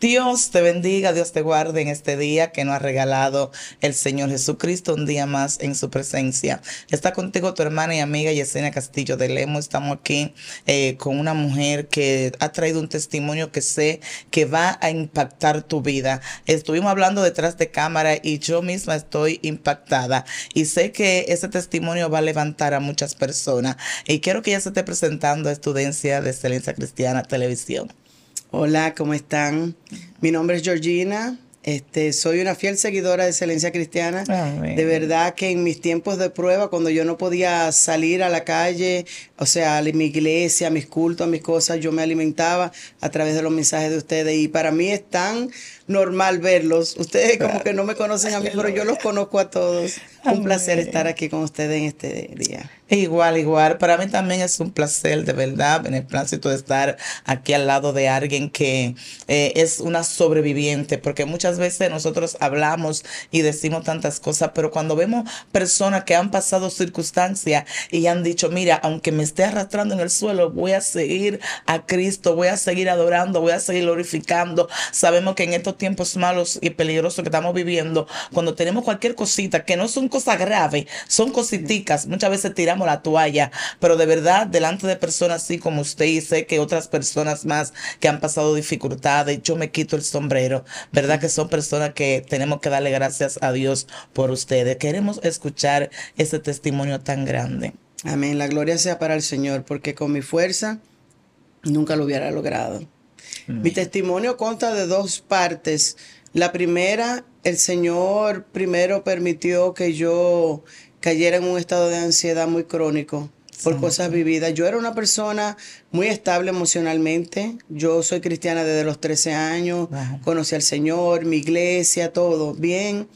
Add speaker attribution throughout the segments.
Speaker 1: Dios te bendiga, Dios te guarde en este día que nos ha regalado el Señor Jesucristo, un día más en su presencia. Está contigo tu hermana y amiga Yesenia Castillo de Lemo. Estamos aquí eh, con una mujer que ha traído un testimonio que sé que va a impactar tu vida. Estuvimos hablando detrás de cámara y yo misma estoy impactada y sé que ese testimonio va a levantar a muchas personas. Y
Speaker 2: quiero que ya se esté presentando a Estudencia de Excelencia Cristiana Televisión. Hola, ¿cómo están? Mi nombre es Georgina. Este, soy una fiel seguidora de Excelencia Cristiana. De verdad que en mis tiempos de prueba, cuando yo no podía salir a la calle, o sea, a mi iglesia, a mis cultos, a mis cosas, yo me alimentaba a través de los mensajes de ustedes. Y para mí es tan normal verlos. Ustedes como que no me conocen a mí, pero yo los conozco a todos. Un placer estar aquí con ustedes en este día.
Speaker 1: Igual, igual. Para mí también es un placer, de verdad, en el plácito de estar aquí al lado de alguien que eh, es una sobreviviente, porque muchas veces nosotros hablamos y decimos tantas cosas, pero cuando vemos personas que han pasado circunstancias y han dicho, mira, aunque me esté arrastrando en el suelo, voy a seguir a Cristo, voy a seguir adorando, voy a seguir glorificando. Sabemos que en estos tiempos malos y peligrosos que estamos viviendo, cuando tenemos cualquier cosita que no son cosas graves, son cositicas. Muchas veces tiramos la toalla, pero de verdad, delante de personas así como usted y sé que otras personas más que han pasado dificultades, yo me quito el sombrero. ¿Verdad que son personas que tenemos que darle gracias a Dios por
Speaker 2: ustedes? Queremos escuchar ese testimonio tan grande. Amén. La gloria sea para el Señor, porque con mi fuerza nunca lo hubiera logrado. Mi testimonio consta de dos partes. La primera, el Señor primero permitió que yo cayera en un estado de ansiedad muy crónico por cosas vividas. Yo era una persona muy estable emocionalmente. Yo soy cristiana desde los 13 años, conocí al Señor, mi iglesia, todo bien.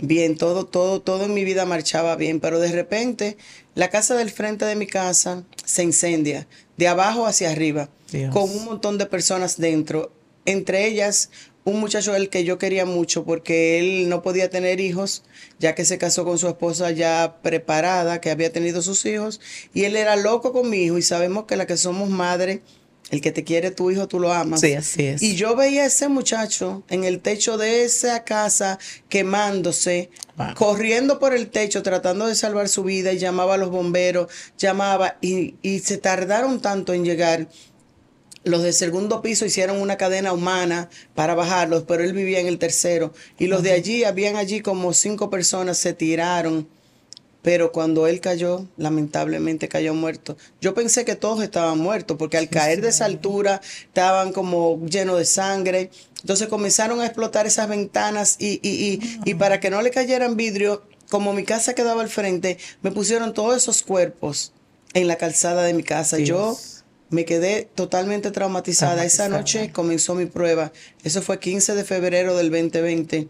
Speaker 2: Bien, todo, todo, todo en mi vida marchaba bien, pero de repente la casa del frente de mi casa se incendia, de abajo hacia arriba, con un montón de personas dentro, entre ellas un muchacho el que yo quería mucho porque él no podía tener hijos, ya que se casó con su esposa ya preparada, que había tenido sus hijos, y él era loco con mi hijo y sabemos que la que somos madre, el que te quiere tu hijo, tú lo amas. así Y yo veía a ese muchacho en el techo de esa casa quemándose, corriendo por el techo, tratando de salvar su vida, y llamaba a los bomberos, llamaba, y, y se tardaron tanto en llegar los del segundo piso hicieron una cadena humana para bajarlos, pero él vivía en el tercero. Y los de allí, habían allí como cinco personas, se tiraron. Pero cuando él cayó, lamentablemente cayó muerto. Yo pensé que todos estaban muertos, porque al caer de esa altura estaban como llenos de sangre. Entonces comenzaron a explotar esas ventanas y, y, y, y para que no le cayeran vidrio, como mi casa quedaba al frente, me pusieron todos esos cuerpos en la calzada de mi casa. Yo me quedé totalmente traumatizada. Esa noche comenzó mi prueba. Eso fue 15 de febrero del 2020.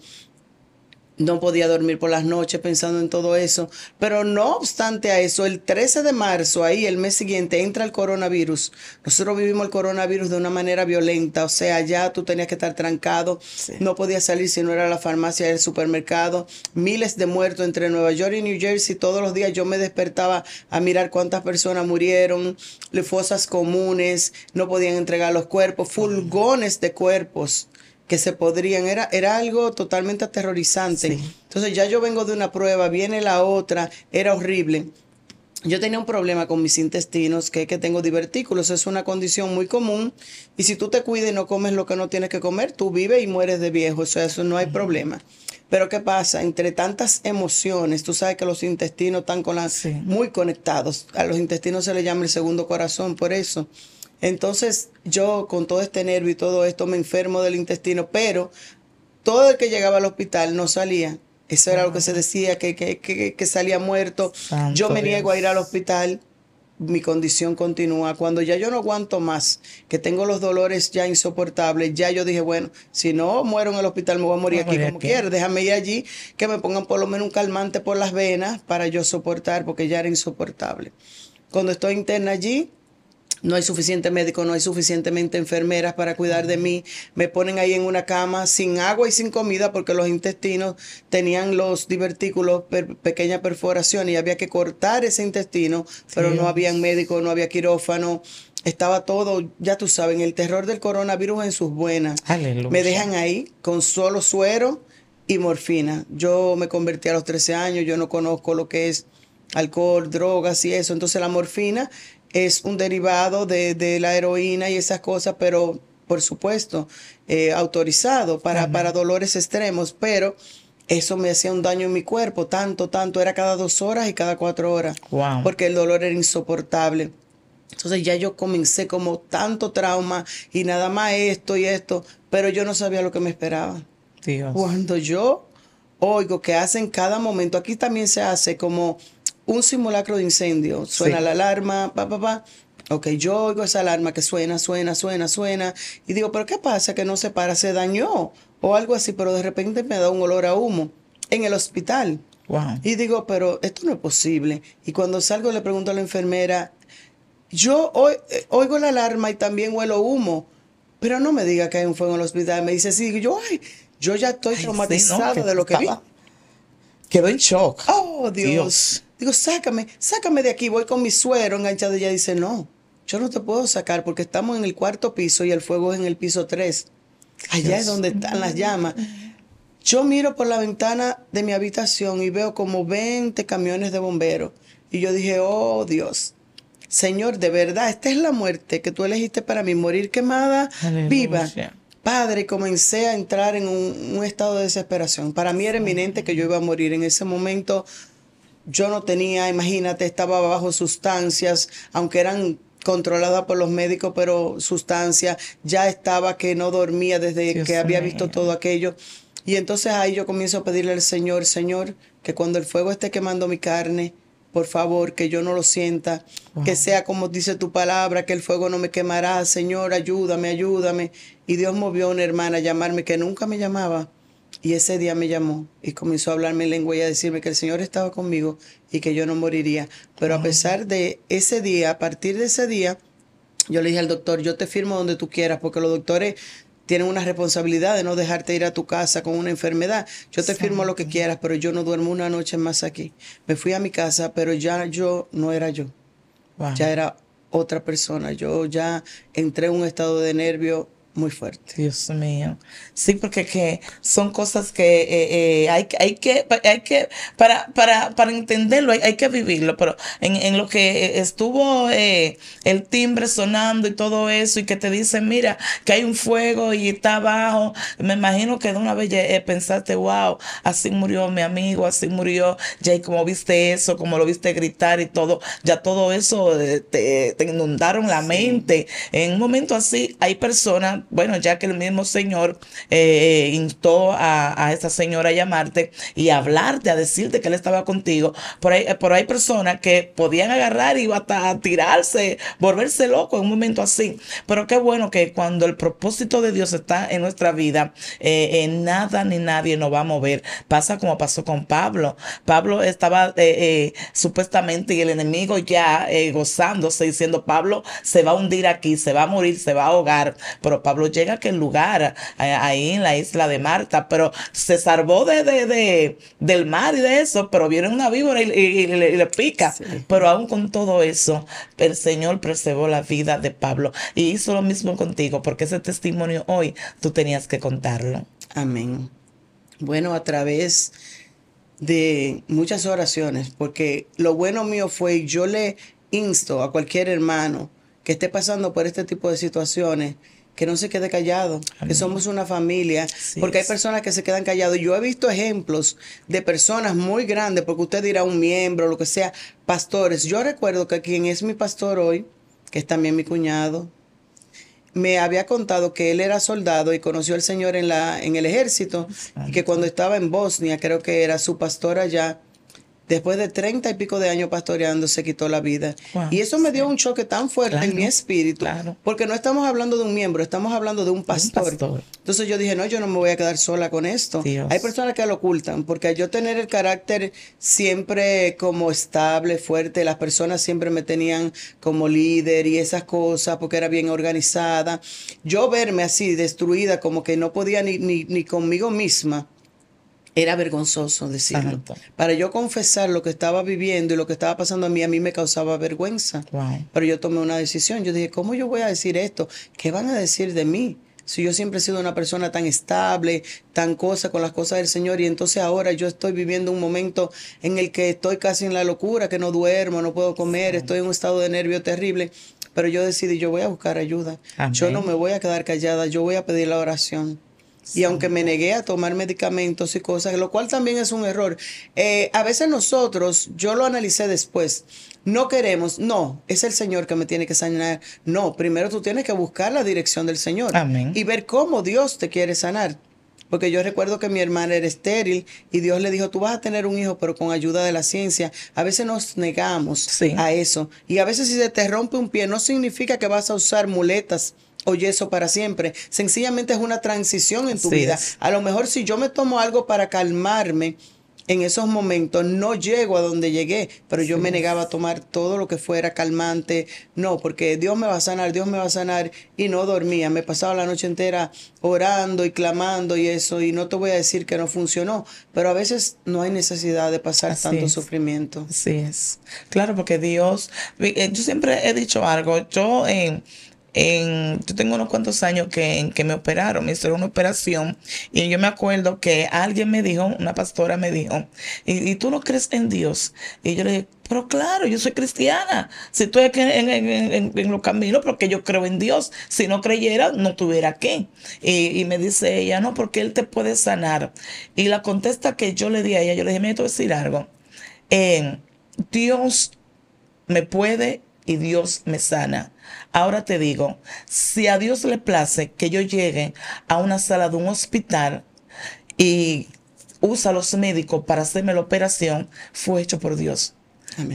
Speaker 2: No podía dormir por las noches pensando en todo eso. Pero no obstante a eso, el 13 de marzo, ahí el mes siguiente, entra el coronavirus. Nosotros vivimos el coronavirus de una manera violenta. O sea, ya tú tenías que estar trancado. No podías salir si no era la farmacia, el supermercado. Miles de muertos entre Nueva York y New Jersey. Todos los días yo me despertaba a mirar cuántas personas murieron. Fosas comunes. No podían entregar los cuerpos. Fulgones de cuerpos que se podrían, era, era algo totalmente aterrorizante. Entonces ya yo vengo de una prueba, viene la otra, era horrible. Yo tenía un problema con mis intestinos, que es que tengo divertículos, es una condición muy común y si tú te cuidas y no comes lo que no tienes que comer, tú vives y mueres de viejo, eso, eso no hay problema. Pero ¿qué pasa? Entre tantas emociones, tú sabes que los intestinos están con las, muy conectados, a los intestinos se les llama el segundo corazón, por eso entonces yo con todo este nervio y todo esto me enfermo del intestino, pero todo el que llegaba al hospital no salía. Eso era lo que se decía, que, salía muerto. yo me niego a ir al hospital, mi condición continúa. Cuando ya yo no aguanto más, que tengo los dolores ya insoportables, ya yo dije, bueno, si no muero en el hospital me voy a morir aquí como quiera, déjame ir allí, que me pongan por lo menos un calmante por las venas para yo soportar, porque ya era insoportable. Cuando estoy interna allí, no hay suficiente médico, no hay suficientemente enfermeras para cuidar de mí. Me ponen ahí en una cama sin agua y sin comida porque los intestinos tenían los divertículos, pequeña perforación y había que cortar ese intestino, pero no había médico, no había quirófano. Estaba todo, ya tú sabes, el terror del coronavirus en sus buenas. Me dejan ahí con solo suero y morfina. Yo me convertí a los 13 años, yo no conozco lo que es alcohol, drogas y eso. Entonces la morfina es un derivado de, la heroína y esas cosas, pero por supuesto, eh, autorizado para, para dolores extremos, pero eso me hacía un daño en mi cuerpo, tanto, tanto, era cada dos horas y cada cuatro horas, wow. porque el dolor era insoportable. Entonces ya yo comencé como tanto trauma y nada más esto y esto, pero yo no sabía lo que me esperaba. Cuando yo oigo que hacen cada momento, aquí también se hace como un simulacro de incendio, suena la alarma, pa, pa, pa. Ok, yo oigo esa alarma que suena, suena, suena, suena, y digo, pero ¿qué pasa? Que no se para, se dañó o algo así, pero de repente me da un olor a humo en el hospital. Y digo, pero esto no es posible. Y cuando salgo le pregunto a la enfermera, yo eh, oigo la alarma y también huelo humo, pero no me diga que hay un fuego en el hospital. Me dice, sí, yo, yo ya estoy traumatizado de lo que vi. Quedó en shock. Oh, Dios. Digo, sácame, sácame de aquí, voy con mi suero enganchado. ella dice, no, yo no te puedo sacar porque estamos en el cuarto piso y el fuego es en el piso tres. Allá es donde están las llamas. Yo miro por la ventana de mi habitación y veo como 20 camiones de bomberos. Y yo dije, oh Dios, Señor, de verdad, esta es la muerte que tú elegiste para mí, morir quemada, viva. Padre, comencé a entrar en un, un, estado de desesperación. Para mí era inminente que yo iba a morir. En ese momento yo no tenía, imagínate, estaba bajo sustancias, aunque eran controladas por los médicos, pero sustancias. ya estaba que no dormía desde que había visto todo aquello. Y entonces ahí yo comienzo a pedirle al Señor, Señor, que cuando el fuego esté quemando mi carne, por favor, que yo no lo sienta, que sea como dice tu palabra, que el fuego no me quemará, Señor, ayúdame, ayúdame. Y Dios movió a una hermana a llamarme que nunca me llamaba y ese día me llamó y comenzó a hablarme en lengua y a decirme que el Señor estaba conmigo y que yo no moriría. Pero a pesar de ese día, a partir de ese día, yo le dije al doctor, yo te firmo donde tú quieras, porque los doctores tienen una responsabilidad de no dejarte ir a tu casa con una enfermedad. Yo te firmo lo que quieras, pero yo no duermo una noche más aquí. Me fui a mi casa, pero ya yo no era yo. Ya era otra persona. Yo ya entré en un estado de nervio muy fuerte. Dios mío. Sí, porque que son cosas que eh, eh, hay, hay, que, hay que
Speaker 1: para, para, entenderlo, hay, que vivirlo, pero en, lo que estuvo eh, el timbre sonando y todo eso, y que te dicen, mira, que hay un fuego y está abajo, me imagino que de una vez pensaste, wow, así murió mi amigo, así murió Jay, como viste eso, como lo viste gritar y todo, ya todo eso te, inundaron la mente. En un momento así hay personas bueno, ya que el mismo Señor eh, instó a, esta señora a llamarte y hablarte, a decirte que Él estaba contigo, por ahí, por personas que podían agarrar y hasta tirarse, volverse loco en un momento así. Pero qué bueno que cuando el propósito de Dios está en nuestra vida, eh, nada ni nadie nos va a mover. Pasa como pasó con Pablo. Pablo estaba eh, supuestamente y el enemigo ya gozándose diciendo, Pablo se va a hundir aquí, se va a morir, se va a ahogar. Pero Pablo llega a aquel lugar, ahí en la isla de Marta, pero se salvó del mar y de eso, pero viene una víbora y, le, pica. Pero aún con todo eso, el Señor preservó la vida de Pablo y hizo lo mismo contigo, porque ese testimonio hoy tú tenías que contarlo. Amén.
Speaker 2: Bueno, a través de muchas oraciones, porque lo bueno mío fue, yo le insto a cualquier hermano que esté pasando por este tipo de situaciones, que no se quede callado, que somos una familia, porque hay personas que se quedan callados. Yo he visto ejemplos de personas muy grandes, porque usted dirá un miembro, lo que sea, pastores. Yo recuerdo que quien es mi pastor hoy, que es también mi cuñado, me había contado que él era soldado y conoció al Señor en, la, en el ejército, y que cuando estaba en Bosnia, creo que era su pastor allá, después de treinta y pico de años pastoreando, se quitó la vida. y eso me dio un choque tan fuerte en mi espíritu, porque no estamos hablando de un miembro, estamos hablando de un pastor. Entonces yo dije, no, yo no me voy a quedar sola con esto. Hay personas que lo ocultan, porque yo tener el carácter siempre como estable, fuerte, las personas siempre me tenían como líder y esas cosas, porque era bien organizada. Yo verme así, destruida, como que no podía ni, ni, ni conmigo misma era vergonzoso decirlo. Para yo confesar lo que estaba viviendo y lo que estaba pasando a mí, a mí me causaba vergüenza. Pero yo tomé una decisión. Yo dije, ¿cómo yo voy a decir esto? ¿Qué van a decir de mí? Si yo siempre he sido una persona tan estable, tan cosa con las cosas del Señor, y entonces ahora yo estoy viviendo un momento en el que estoy casi en la locura, que no duermo, no puedo comer, estoy en un estado de nervio terrible. Pero yo decidí, yo voy a buscar ayuda. Yo no me voy a quedar callada, yo voy a pedir la oración. Y aunque me negué a tomar medicamentos y cosas, lo cual también es un error. Eh, a veces nosotros, yo lo analicé después, no queremos, no, es el Señor que me tiene que sanar. No, primero tú tienes que buscar la dirección del Señor y ver cómo Dios te quiere sanar. Porque yo recuerdo que mi hermana era estéril y Dios le dijo, tú vas a tener un hijo, pero con ayuda de la ciencia. A veces nos negamos a eso. Y a veces si se te rompe un pie, no significa que vas a usar muletas Oye, eso para siempre. Sencillamente es una transición en tu vida. A lo mejor si yo me tomo algo para calmarme, en esos momentos no llego a donde llegué, pero yo me negaba a tomar todo lo que fuera calmante, no, porque Dios me va a sanar, Dios me va a sanar, y no dormía, me pasaba la noche entera orando y clamando y eso, y no te voy a decir que no funcionó, pero a veces no hay necesidad de pasar tanto sufrimiento.
Speaker 1: Sí es, claro, porque Dios, eh, yo siempre he dicho algo, yo... en eh, yo tengo unos cuantos años que, en que me operaron, me hicieron una operación y yo me acuerdo que alguien me dijo, una pastora me dijo, ¿y, tú no crees en Dios? Y yo le dije, pero claro, yo soy cristiana. Si estoy aquí en, los caminos, porque yo creo en Dios. Si no creyera, no tuviera aquí. Y, me dice ella, no, porque Él te puede sanar. Y la contesta que yo le di a ella, yo le dije, me voy a decir algo. Eh, Dios me puede y Dios me sana. Ahora te digo, si a Dios le place que yo llegue a una sala de un hospital y usa a los médicos para hacerme la operación, fue hecho por Dios.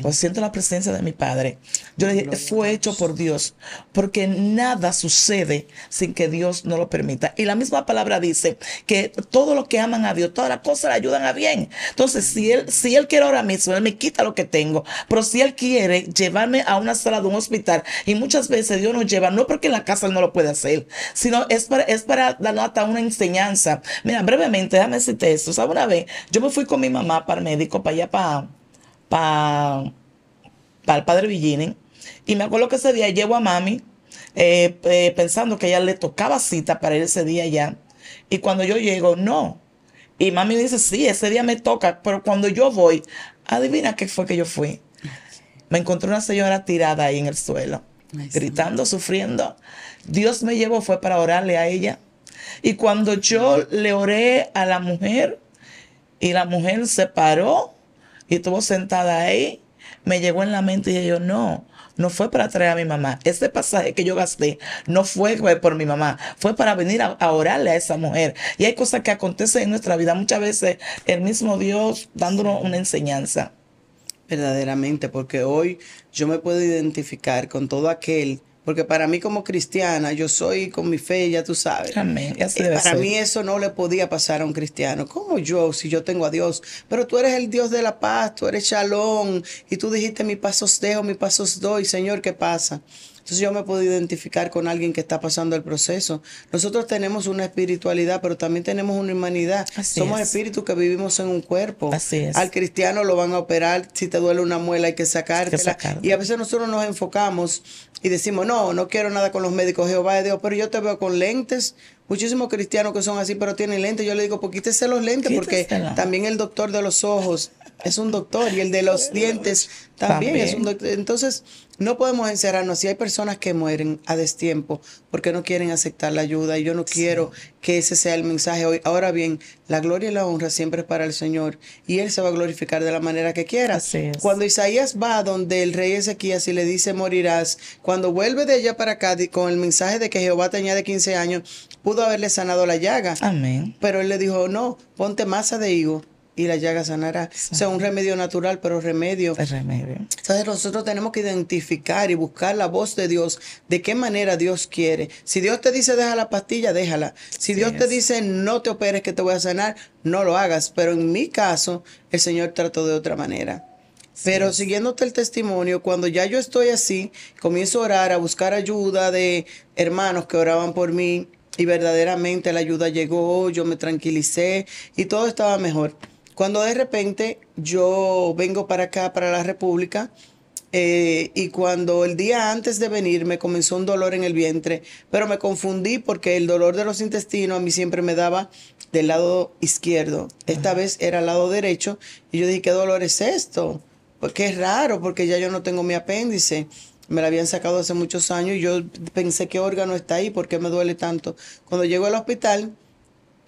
Speaker 1: Pues siento la presencia de mi Padre. Yo le dije, fue hecho por Dios, porque nada sucede sin que Dios no lo permita. Y la misma palabra dice que todos los que aman a Dios, todas las cosas le ayudan a bien. Entonces, si él, si él quiere ahora mismo, Él me quita lo que tengo, pero si Él quiere llevarme a una sala de un hospital, y muchas veces Dios nos lleva, no porque en la casa no lo puede hacer, sino es para, es para una enseñanza. Mira, brevemente, déjame decirte esto. O una vez yo me fui con mi mamá para el médico, para allá, para para el padre Villini. Y me acuerdo que ese día llevo a mami eh, pensando que ella le tocaba cita para ir ese día ya. Y cuando yo llego, no. Y mami dice, sí, ese día me toca, pero cuando yo voy, adivina qué fue que yo fui. Me encontré una señora tirada ahí en el suelo, gritando, sufriendo. Dios me llevó, fue para orarle a ella. Y cuando yo le oré a la mujer, y la mujer se paró y estuvo sentada ahí, me llegó en la mente y yo, no, no fue para traer a mi mamá. Este pasaje que yo gasté no fue eh, por mi mamá, fue para venir a, a, orarle a esa mujer. Y hay cosas que acontecen en nuestra vida, muchas veces el mismo Dios dándonos una
Speaker 2: enseñanza. Verdaderamente, porque hoy yo me puedo identificar con todo aquel porque para mí como cristiana, yo soy con mi fe, ya tú sabes. Amén. Eh, para mí eso no le podía pasar a un cristiano. ¿Cómo yo, si yo tengo a Dios? Pero tú eres el Dios de la paz, tú eres shalom. Y tú dijiste, mis pasos dejo, mis pasos doy. Señor, ¿qué pasa? Entonces yo me puedo identificar con alguien que está pasando el proceso. Nosotros tenemos una espiritualidad, pero también tenemos una humanidad. Somos espíritus que vivimos en un cuerpo. Al cristiano lo van a operar, si te duele una muela hay que sacártela. y a veces nosotros nos enfocamos y decimos, no, no quiero nada con los médicos, Jehová Dios, pero yo te veo con lentes, muchísimos cristianos que son así, pero tienen lentes. Yo le digo, pues quítese los lentes, porque también el doctor de los ojos es un doctor y el de los dientes pues, también, es un doctor. Entonces, no podemos encerrarnos. Si hay personas que mueren a destiempo porque no quieren aceptar la ayuda, y yo no quiero que ese sea el mensaje hoy. Ahora bien, la gloria y la honra siempre es para el Señor y Él se va a glorificar de la manera que quiera. Cuando Isaías va donde el rey Ezequías y le dice morirás, cuando vuelve de allá para acá con el mensaje de que Jehová te añade 15 años, pudo haberle sanado la llaga. Amén. Pero él le dijo, no, ponte masa de higo y la llaga sanará. O sea, un remedio natural, pero remedio. El remedio. Entonces nosotros tenemos que identificar y buscar la voz de Dios, de qué manera Dios quiere. Si Dios te dice deja la pastilla, déjala. Si Dios te dice no te operes que te voy a sanar, no lo hagas. Pero en mi caso, el Señor trató de otra manera. Pero siguiéndote el testimonio, cuando ya yo estoy así, comienzo a orar, a buscar ayuda de hermanos que oraban por mí, y verdaderamente la ayuda llegó, yo me tranquilicé y todo estaba mejor. Cuando de repente yo vengo para acá, para la República, eh, y cuando el día antes de venir me comenzó un dolor en el vientre, pero me confundí porque el dolor de los intestinos a mí siempre me daba del lado izquierdo. Esta vez era el lado derecho y yo dije, ¿qué dolor es esto? Porque es raro porque ya yo no tengo mi apéndice. Me la habían sacado hace muchos años y yo pensé qué órgano está ahí, por qué me duele tanto. Cuando llego al hospital,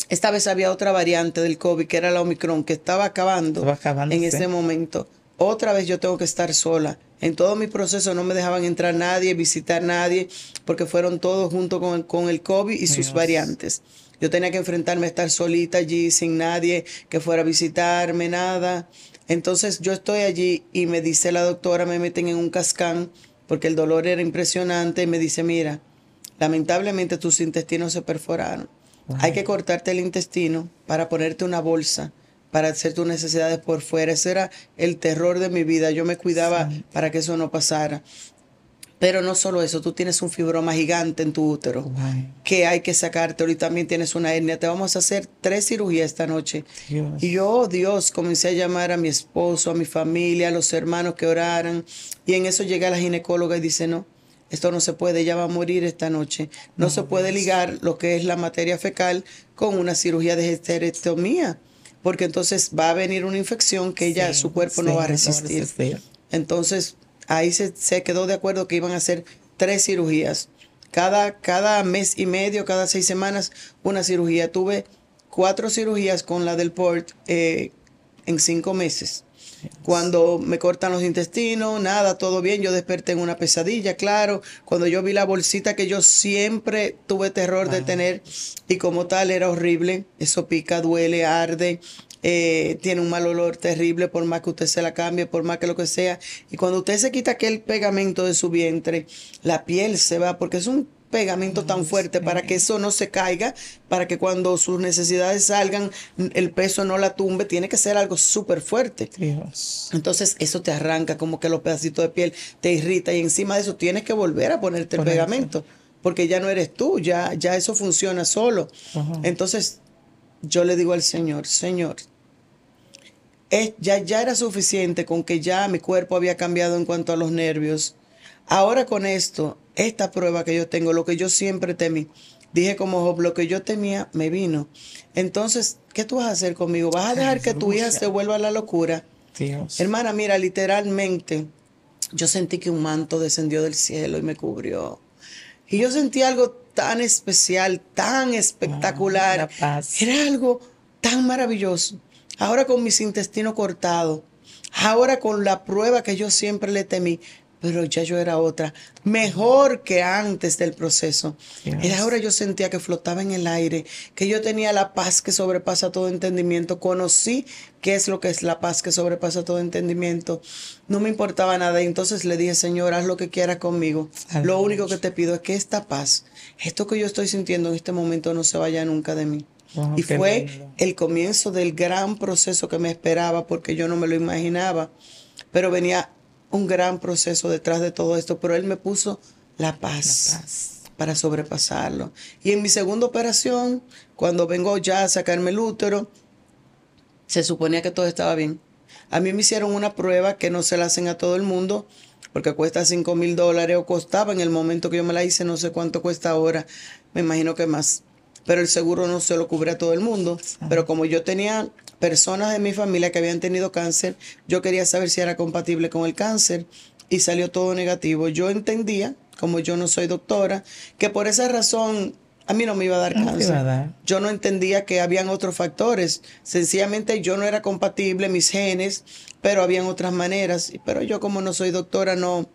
Speaker 2: esta vez había otra variante del COVID, que era la Omicron, que estaba acabando, en ese momento. Otra vez yo tengo que estar sola. En todo mi proceso no me dejaban entrar nadie, visitar nadie, porque fueron todos junto con, con el COVID y sus variantes. Yo tenía que enfrentarme a estar solita allí, sin nadie que fuera a visitarme, nada. Entonces yo estoy allí y me dice la doctora, me meten en un cascán porque el dolor era impresionante y me dice, mira, lamentablemente tus intestinos se perforaron. Hay que cortarte el intestino para ponerte una bolsa para hacer tus necesidades por fuera. Ese era el terror de mi vida. Yo me cuidaba para que eso no pasara. Pero no solo eso, tú tienes un fibroma gigante en tu útero que hay que sacarte. Ahorita también tienes una hernia. Te vamos a hacer tres cirugías esta noche. Y yo, oh Dios, comencé a llamar a mi esposo, a mi familia, a los hermanos que oraran. Y en eso llega la ginecóloga y dice, no, esto no se puede, ella va a morir esta noche. No, se puede ligar lo que es la materia fecal con una cirugía de histerectomía porque entonces va a venir una infección que ya su cuerpo No va a resistir. Entonces, ahí se, quedó de acuerdo que iban a hacer tres cirugías. Cada, cada mes y medio, cada seis semanas, una cirugía. Tuve cuatro cirugías con la del PORT eh, en cinco meses. Cuando me cortan los intestinos, nada, todo bien. Yo desperté en una pesadilla, claro. Cuando yo vi la bolsita que yo siempre tuve terror de tener y como tal era horrible. Eso pica, duele, arde, eh, tiene un mal olor terrible por más que usted se la cambie, por más que lo que sea. Y cuando usted se quita aquel pegamento de su vientre, la piel se va porque es un pegamento tan fuerte para que eso no se caiga, para que cuando sus necesidades salgan, el peso no la tumbe, tiene que ser algo súper fuerte. Entonces eso te arranca como que los pedacitos de piel te irrita y encima de eso tienes que volver a ponerte el pegamento porque ya no eres tú, ya, ya eso funciona solo. Entonces yo le digo al Señor, Señor, es, ya, ya era suficiente con que ya mi cuerpo había cambiado en cuanto a los nervios. Ahora con esto, esta prueba que yo tengo, lo que yo siempre temí. Dije como Job, lo que yo temía me vino. Entonces, ¿qué tú vas a hacer conmigo? ¿Vas a dejar que tu hija se vuelva a la locura? Hermana, mira, literalmente, yo sentí que un manto descendió del cielo y me cubrió. Y yo sentí algo tan especial, tan espectacular. Era algo tan maravilloso. Ahora con mis intestinos cortados, ahora con la prueba que yo siempre le temí, pero ya yo era otra, mejor que antes del proceso. Y Era ahora yo sentía que flotaba en el aire, que yo tenía la paz que sobrepasa todo entendimiento, conocí qué es lo que es la paz que sobrepasa todo entendimiento, no me importaba nada y entonces le dije, Señor, haz lo que quieras conmigo, lo único que te pido es que esta paz, esto que yo estoy sintiendo en este momento no se vaya nunca de mí.
Speaker 1: y fue
Speaker 2: el comienzo del gran proceso que me esperaba porque yo no me lo imaginaba, pero venía un gran proceso detrás de todo esto, pero él me puso la paz, para sobrepasarlo. Y en mi segunda operación, cuando vengo ya a sacarme el útero, se suponía que todo estaba bien. A mí me hicieron una prueba que no se la hacen a todo el mundo, porque cuesta 5 mil dólares o costaba en el momento que yo me la hice, no sé cuánto cuesta ahora, me imagino que más. Pero el seguro no se lo cubre a todo el mundo. Pero como yo tenía personas de mi familia que habían tenido cáncer. Yo quería saber si era compatible con el cáncer y salió todo negativo. Yo entendía, como yo no soy doctora, que por esa razón a mí no me iba a dar cáncer. Yo no entendía que habían otros factores. Sencillamente yo no era compatible, mis genes, pero habían otras maneras. Pero yo como no soy doctora, no,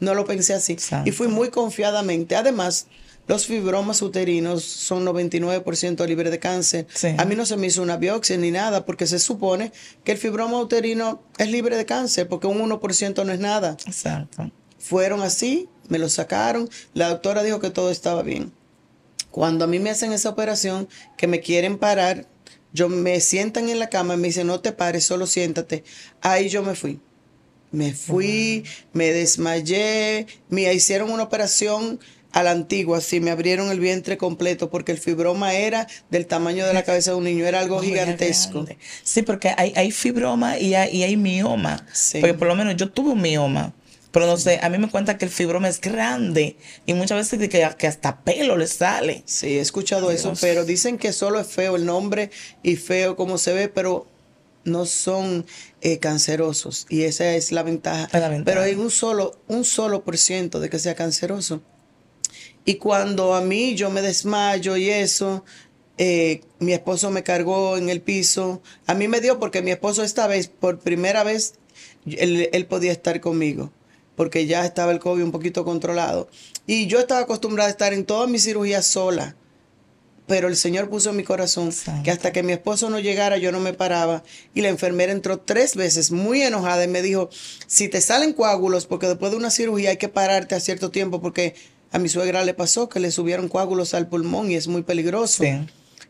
Speaker 2: no lo pensé así. Y fui muy confiadamente. Además, los fibromas uterinos son 99% libres de cáncer. A mí no se me hizo una biopsia ni nada porque se supone que el fibroma uterino es libre de cáncer porque un 1% no es nada. Exacto. Fueron así, me lo sacaron, la doctora dijo que todo estaba bien. Cuando a mí me hacen esa operación, que me quieren parar, yo me sientan en la cama y me dicen, no te pares, solo siéntate. Ahí yo me fui. Me fui, me desmayé, me hicieron una operación a la antigua, sí, me abrieron el vientre completo porque el fibroma era del tamaño de la cabeza de un niño, era algo gigantesco. Sí, porque hay, hay fibroma y hay, hay
Speaker 1: mioma. Porque por lo menos yo tuve un mioma. Pero no sé, a mí me cuenta que el fibroma es grande
Speaker 2: y muchas veces que, que, hasta pelo le sale. Sí, he escuchado eso, pero dicen que solo es feo el nombre y feo como se ve, pero no son eh, cancerosos y esa es la ventaja. Pero hay un solo, un solo por ciento de que sea canceroso. Y cuando a mí yo me desmayo y eso, eh, mi esposo me cargó en el piso. A mí me dio porque mi esposo esta vez, por primera vez, él, podía estar conmigo porque ya estaba el COVID un poquito controlado. Y yo estaba acostumbrada a estar en todas mis cirugías sola. Pero el Señor puso en mi corazón que hasta que mi esposo no llegara yo no me paraba. Y la enfermera entró tres veces muy enojada y me dijo, si te salen coágulos, porque después de una cirugía hay que pararte a cierto tiempo porque a mi suegra le pasó que le subieron coágulos al pulmón y es muy peligroso.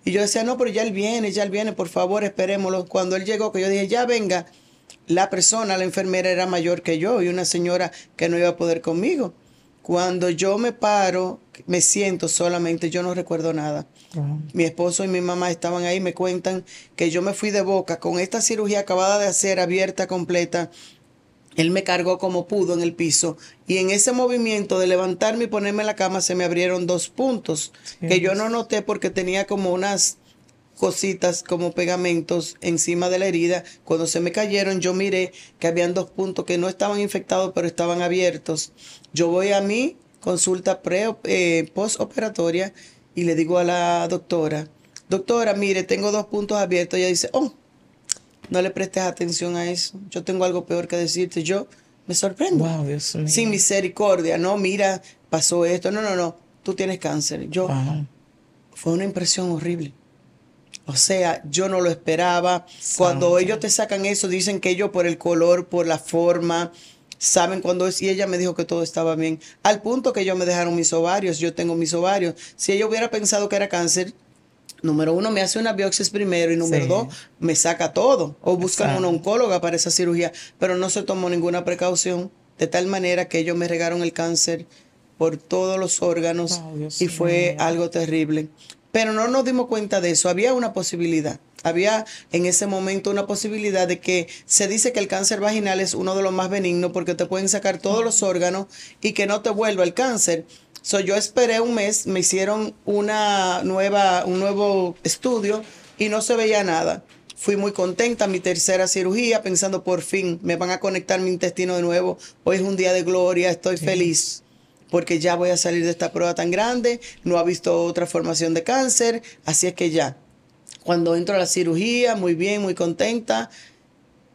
Speaker 2: Y yo decía, no, pero ya él viene, ya él viene, por favor, esperémoslo. Cuando él llegó, que yo dije, ya venga, la persona, la enfermera era mayor que yo y una señora que no iba a poder conmigo. Cuando yo me paro, me siento solamente, yo no recuerdo nada. Mi esposo y mi mamá estaban ahí, me cuentan que yo me fui de boca con esta cirugía acabada de hacer, abierta, completa, él me cargó como pudo en el piso y en ese movimiento de levantarme y ponerme en la cama se me abrieron dos puntos que yo no noté porque tenía como unas cositas como pegamentos encima de la herida. Cuando se me cayeron, yo miré que habían dos puntos que no estaban infectados, pero estaban abiertos. Yo voy a mi consulta pre, eh, postoperatoria y le digo a la doctora, doctora, mire, tengo dos puntos abiertos. Ella dice, oh, no le prestes atención a eso. Yo tengo algo peor que decirte. Yo me sorprendo. Wow, Dios mío. Sin misericordia, ¿no? Mira, pasó esto. No, no, no. Tú tienes cáncer. Yo. Fue una impresión horrible. O sea, yo no lo esperaba. Cuando ellos te sacan eso, dicen que yo por el color, por la forma, saben cuando, es. Y ella me dijo que todo estaba bien. Al punto que ellos me dejaron mis ovarios, yo tengo mis ovarios. Si ella hubiera pensado que era cáncer, número uno, me hace una biopsia primero y número dos, me saca todo. O buscan un oncóloga para esa cirugía, pero no se tomó ninguna precaución, de tal manera que ellos me regaron el cáncer por todos los órganos y fue algo terrible. Pero no nos dimos cuenta de eso. Había una posibilidad. Había en ese momento una posibilidad de que se dice que el cáncer vaginal es uno de los más benignos porque te pueden sacar todos los órganos y que no te vuelva el cáncer. yo esperé un mes, me hicieron una nueva, un nuevo estudio y no se veía nada. Fui muy contenta, mi tercera cirugía, pensando por fin me van a conectar mi intestino de nuevo. Hoy es un día de gloria, estoy feliz porque ya voy a salir de esta prueba tan grande, no ha visto otra formación de cáncer, así es que ya. Cuando entro a la cirugía, muy bien, muy contenta,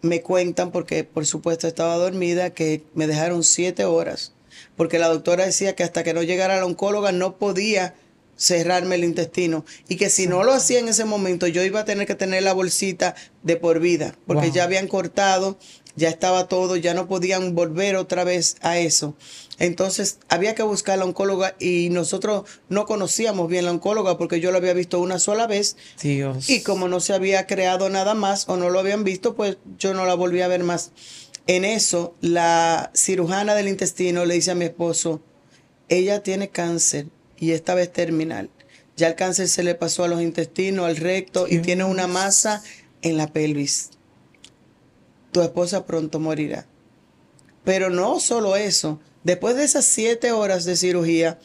Speaker 2: me cuentan, porque por supuesto estaba dormida, que me dejaron siete horas, porque la doctora decía que hasta que no llegara la oncóloga no podía cerrarme el intestino y que si no lo hacía en ese momento yo iba a tener que tener la bolsita de por vida, porque ya habían cortado, ya estaba todo, ya no podían volver otra vez a eso. Entonces había que buscar a la oncóloga y nosotros no conocíamos bien la oncóloga porque yo la había visto una sola vez. Y como no se había creado nada más o no lo habían visto, pues yo no la volví a ver más. En eso, la cirujana del intestino le dice a mi esposo, ella tiene cáncer y esta vez terminal. Ya el cáncer se le pasó a los intestinos, al recto y tiene una masa en la pelvis. Tu esposa pronto morirá. Pero no solo eso, Después de esas siete horas de cirugía,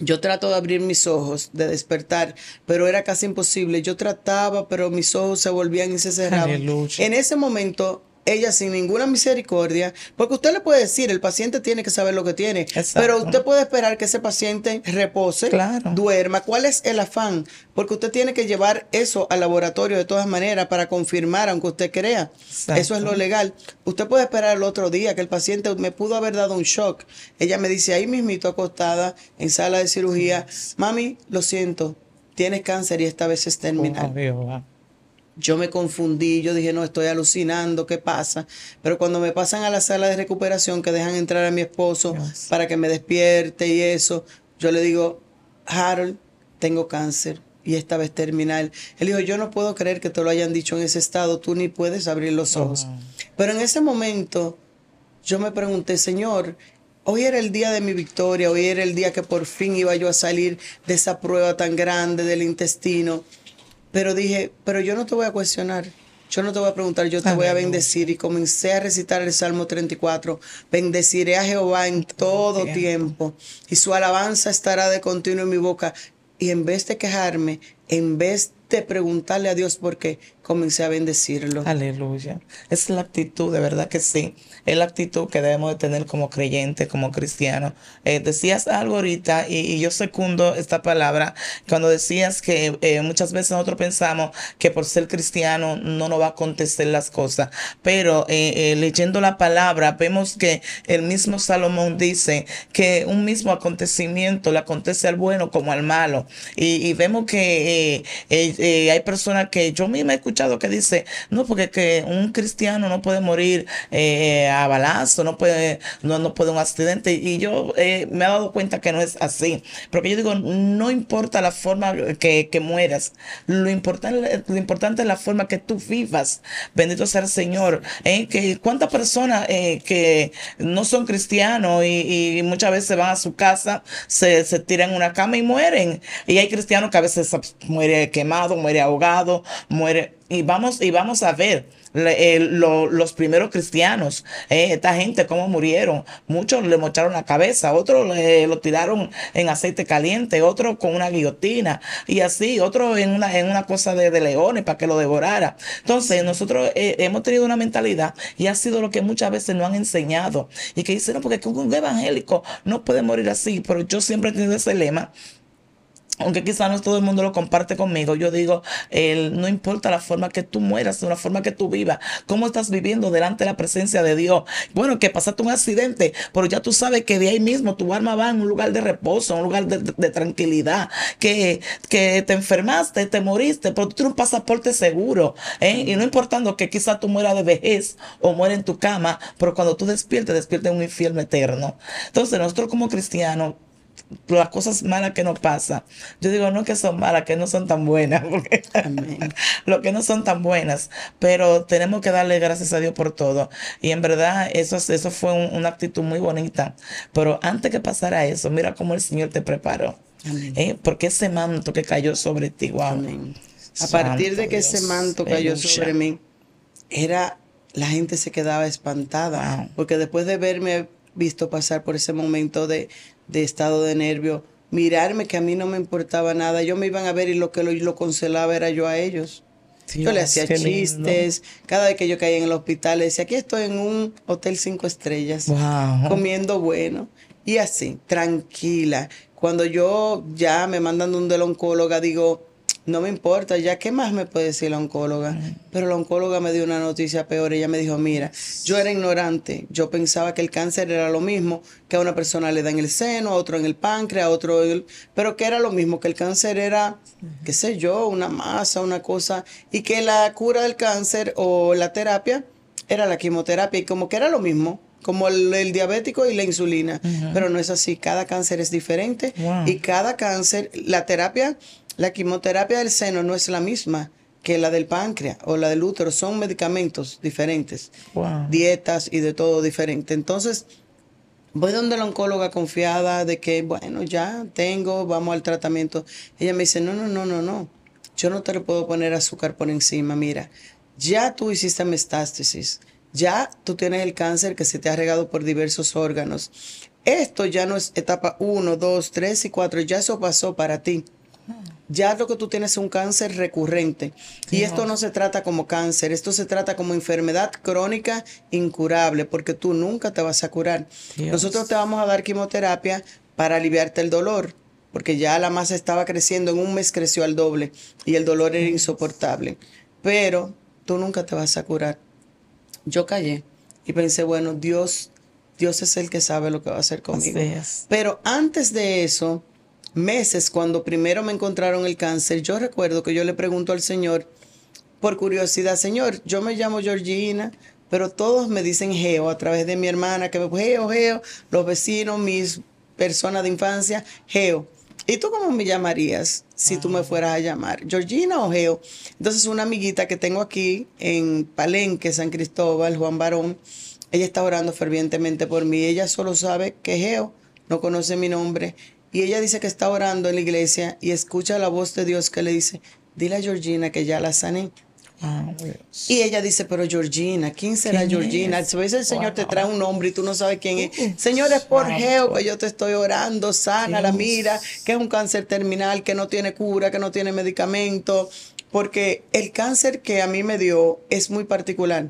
Speaker 2: yo trato de abrir mis ojos, de despertar, pero era casi imposible. Yo trataba, pero mis ojos se volvían y se cerraban. En ese momento ella sin ninguna misericordia, porque usted le puede decir, el paciente tiene que saber lo que tiene, pero usted puede esperar que ese paciente repose, duerma. ¿Cuál es el afán? Porque usted tiene que llevar eso al laboratorio de todas maneras para confirmar, aunque usted crea. Eso es lo legal. Usted puede esperar el otro día que el paciente me pudo haber dado un shock. Ella me dice ahí mismito acostada en sala de cirugía, mami, lo siento, tienes cáncer y esta vez es terminal. Yo me confundí, yo dije, no, estoy alucinando, ¿qué pasa? Pero cuando me pasan a la sala de recuperación, que dejan entrar a mi esposo para que me despierte y eso, yo le digo, Harold, tengo cáncer y esta vez terminal. Él dijo, yo no puedo creer que te lo hayan dicho en ese estado, tú ni puedes abrir los ojos. Pero en ese momento yo me pregunté, Señor, hoy era el día de mi victoria, hoy era el día que por fin iba yo a salir de esa prueba tan grande del intestino. Pero dije, pero yo no te voy a cuestionar. Yo no te voy a preguntar, yo te ah, voy a bendecir. Y comencé a recitar el Salmo 34. Bendeciré a Jehová en todo, tiempo. Y su alabanza estará de continuo en mi boca. Y en vez de quejarme, en vez de preguntarle a Dios por qué, comencé a bendecirlo. Aleluya.
Speaker 1: Es la actitud, de verdad que sí. Es la actitud que debemos de tener como creyentes, como cristianos. Eh, decías algo ahorita y, yo secundo esta palabra cuando decías que eh, muchas veces nosotros pensamos que por ser cristiano no nos va a acontecer las cosas. Pero eh, leyendo la palabra vemos que el mismo Salomón dice que un mismo acontecimiento le acontece al bueno como al malo. Y, vemos que hay personas que yo misma escuchado que dice, no, porque que un cristiano no puede morir eh, a balazo, no puede, no, no puede un accidente. Y yo eh, me he dado cuenta que no es así. Porque yo digo, no importa la forma que, mueras, lo importante, lo importante es la forma que tú vivas. Bendito sea el Señor. en ¿eh? que cuántas personas que no son cristianos y, muchas veces van a su casa, se, se tiran una cama y mueren. Y hay cristianos que a veces muere quemado, muere ahogado, muere y vamos, y vamos a ver los primeros cristianos, eh, esta gente, cómo murieron. Muchos le mocharon la cabeza, otros eh, lo tiraron en aceite caliente, otros con una guillotina y así, otros en una, en una cosa de, leones para que lo devorara. Entonces, nosotros eh, hemos tenido una mentalidad y ha sido lo que muchas veces nos han enseñado y que dicen, no, porque un evangélico no puede morir así, pero yo siempre he tenido ese lema aunque quizás no todo el mundo lo comparte conmigo, yo digo, no importa la forma que tú mueras, la forma que tú vivas, cómo estás viviendo delante de la presencia de Dios. Bueno, que pasaste un accidente, pero ya tú sabes que de ahí mismo tu alma va en un lugar de reposo, un lugar de, tranquilidad, que, te enfermaste, te moriste, pero tú tienes un pasaporte seguro, ¿eh? y no importando que quizá tú mueras de vejez o mueras en tu cama, pero cuando tú despiertes, despiertes en un infierno eterno. Entonces nosotros como cristianos las cosas malas que nos pasan. Yo digo, no que son malas, que no son tan buenas, lo que no son tan buenas, pero tenemos que darle gracias a Dios por todo. Y en verdad, eso, eso fue una actitud muy bonita. Pero antes que pasara eso, mira cómo el Señor te preparó. ¿eh? Porque ese manto que cayó sobre ti, wow. A partir de que ese manto cayó sobre
Speaker 2: mí, era la gente se quedaba espantada, porque después de verme visto pasar por ese momento de, de estado de nervio, mirarme que a mí no me importaba nada. Yo me iban a ver y lo que lo, lo era yo a ellos. yo le hacía chistes. Cada vez que yo caía en el hospital, le decía, aquí estoy en un hotel cinco estrellas, comiendo bueno. Y así, tranquila. Cuando yo ya me mandan de la oncóloga, digo, no me importa, ya qué más me puede decir la oncóloga. Pero la oncóloga me dio una noticia peor. Ella me dijo, mira, yo era ignorante. Yo pensaba que el cáncer era lo mismo que a una persona le da en el seno, a otro en el páncreas, a otro, en el... pero que era lo mismo, que el cáncer era, qué sé yo, una masa, una cosa, y que la cura del cáncer o la terapia era la quimioterapia y como que era lo mismo como el, diabético y la insulina. Pero no es así. Cada cáncer es diferente y cada cáncer, la terapia la quimioterapia del seno no es la misma que la del páncreas o la del útero, son medicamentos diferentes, dietas y de todo diferente. Entonces, voy donde la oncóloga confiada de que, bueno, ya tengo, vamos al tratamiento. Ella me dice, no, no, no, no, no, yo no te lo puedo poner azúcar por encima, mira, ya tú hiciste metástasis, ya tú tienes el cáncer que se te ha regado por diversos órganos. Esto ya no es etapa 1, 2, 3 y 4, ya eso pasó para ti ya lo que tú tienes es un cáncer recurrente. y esto no. se trata como cáncer, esto se trata como enfermedad crónica incurable, porque tú nunca te vas a curar. Nosotros te vamos a dar quimioterapia para aliviarte el dolor, porque ya la masa estaba creciendo, en un mes creció al doble y el dolor era insoportable. Pero tú nunca te vas a curar. Yo callé y pensé, bueno, Dios, Dios es el que sabe lo que va a hacer conmigo. Pero antes de eso, meses, cuando primero me encontraron el cáncer, yo recuerdo que yo le pregunto al Señor, por curiosidad, Señor, yo me llamo Georgina, pero todos me dicen Geo a través de mi hermana, que me Geo, Geo, los vecinos, mis personas de infancia, Geo. ¿Y tú cómo me llamarías si tú me ah. fueras a llamar? ¿Georgina o Geo? Entonces, una amiguita que tengo aquí en Palenque, San Cristóbal, Juan Barón, ella está orando fervientemente por mí. Ella solo sabe que Geo no conoce mi nombre. Y ella dice que está orando en la iglesia y escucha la voz de Dios que le dice, dile a Georgina que ya la sané. Ah, y ella dice, pero Georgina, ¿quién será Georgina? Es? A el Señor te trae un nombre y tú no sabes quién es. Señor, es por Geo que yo te estoy orando, sana la mira, que es un cáncer terminal, que no tiene cura, que no tiene medicamento, porque el cáncer que a mí me dio es muy particular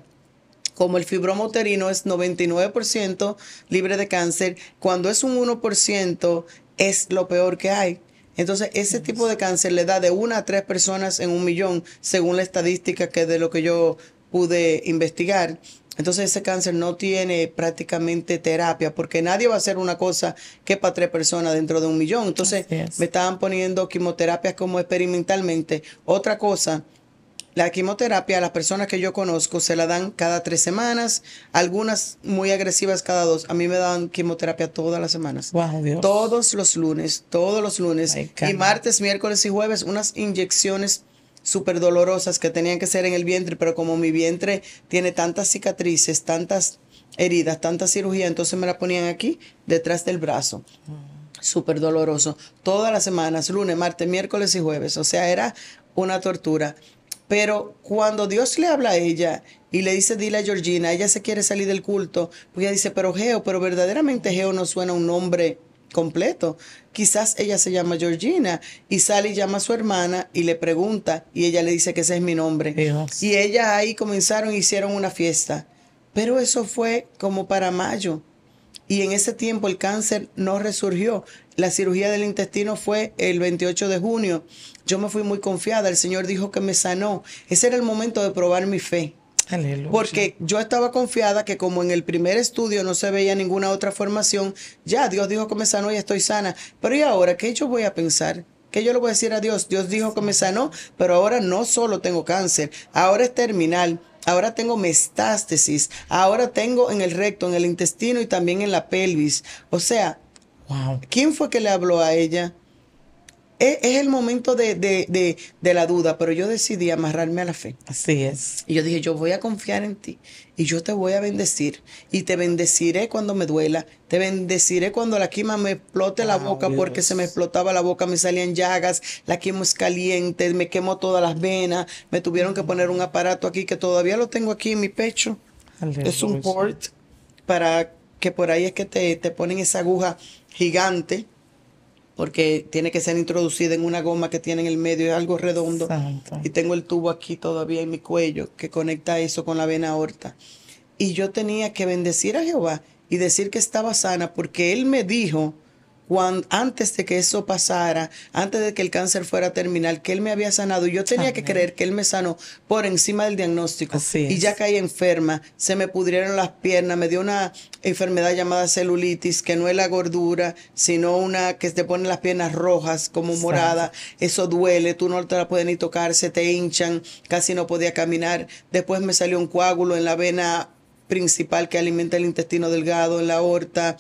Speaker 2: como el fibroma es 99% libre de cáncer, cuando es un 1% es lo peor que hay. Entonces, ese tipo de cáncer le da de una a tres personas en un millón, según la estadística que de lo que yo pude investigar. Entonces ese cáncer no tiene prácticamente terapia porque nadie va a hacer una cosa que para tres personas dentro de un millón. Entonces me estaban poniendo quimioterapias como experimentalmente. Otra cosa la quimioterapia a las personas que yo conozco se la dan cada tres semanas, algunas muy agresivas cada dos. A mí me dan quimioterapia todas las semanas. Todos los lunes, todos los lunes. y martes, miércoles y jueves, unas inyecciones súper dolorosas que tenían que ser en el vientre, pero como mi vientre tiene tantas cicatrices, tantas heridas, tanta cirugía, entonces me la ponían aquí, detrás del brazo. Mm. Súper doloroso. Todas las semanas, lunes, martes, miércoles y jueves. O sea, era una tortura. Pero cuando Dios le habla a ella y le dice, dile a Georgina, ella se quiere salir del culto, pues ella dice, pero Geo, pero verdaderamente Geo no suena un nombre completo. Quizás ella se llama Georgina y sale y llama a su hermana y le pregunta y ella le dice que ese es mi nombre. Y ella ahí comenzaron, y e hicieron una fiesta. Pero eso fue como para mayo. Y en ese tiempo el cáncer no resurgió. La cirugía del intestino fue el 28 de junio. Yo me fui muy confiada. El Señor dijo que me sanó. Ese era el momento de probar mi fe. Aleluya. Porque yo estaba confiada que como en el primer estudio no se veía ninguna otra formación, ya Dios dijo que me sanó y estoy sana. Pero ¿y ahora qué yo voy a pensar? ¿Qué yo le voy a decir a Dios? Dios dijo que me sanó, pero ahora no solo tengo cáncer, ahora es terminal, ahora tengo metástasis, ahora tengo en el recto, en el intestino y también en la pelvis. O sea, ¿Quién fue que le habló a ella? E, es, el momento de, la duda, pero yo decidí amarrarme a la fe. Así es. Y yo dije, yo voy a confiar en ti y yo te voy a bendecir. Y te bendeciré cuando me duela, te bendeciré cuando la quima me explote la boca, porque se me explotaba la boca, me salían llagas, la quima es caliente, me quemó todas las venas, me tuvieron que poner un aparato aquí que todavía lo tengo aquí en mi pecho.
Speaker 1: Es un port
Speaker 2: para que por ahí es que te, te ponen esa aguja gigante, porque tiene que ser introducida en una goma que tiene en el medio, algo redondo. Y tengo el tubo aquí todavía en mi cuello que conecta eso con la vena aorta. Y yo tenía que bendecir a Jehová y decir que estaba sana porque él me dijo antes de que eso pasara, antes de que el cáncer fuera terminal, que él me había sanado. Yo tenía que creer que él me sanó por encima del diagnóstico. y ya caí enferma, se me pudrieron las piernas, me dio una enfermedad llamada celulitis, que no es la gordura, sino una que te pone las piernas rojas, como morada. Eso duele, tú no te la puedes ni tocar, se te hinchan, casi no podía caminar. Después me salió un coágulo en la vena principal que alimenta el intestino delgado, en la aorta.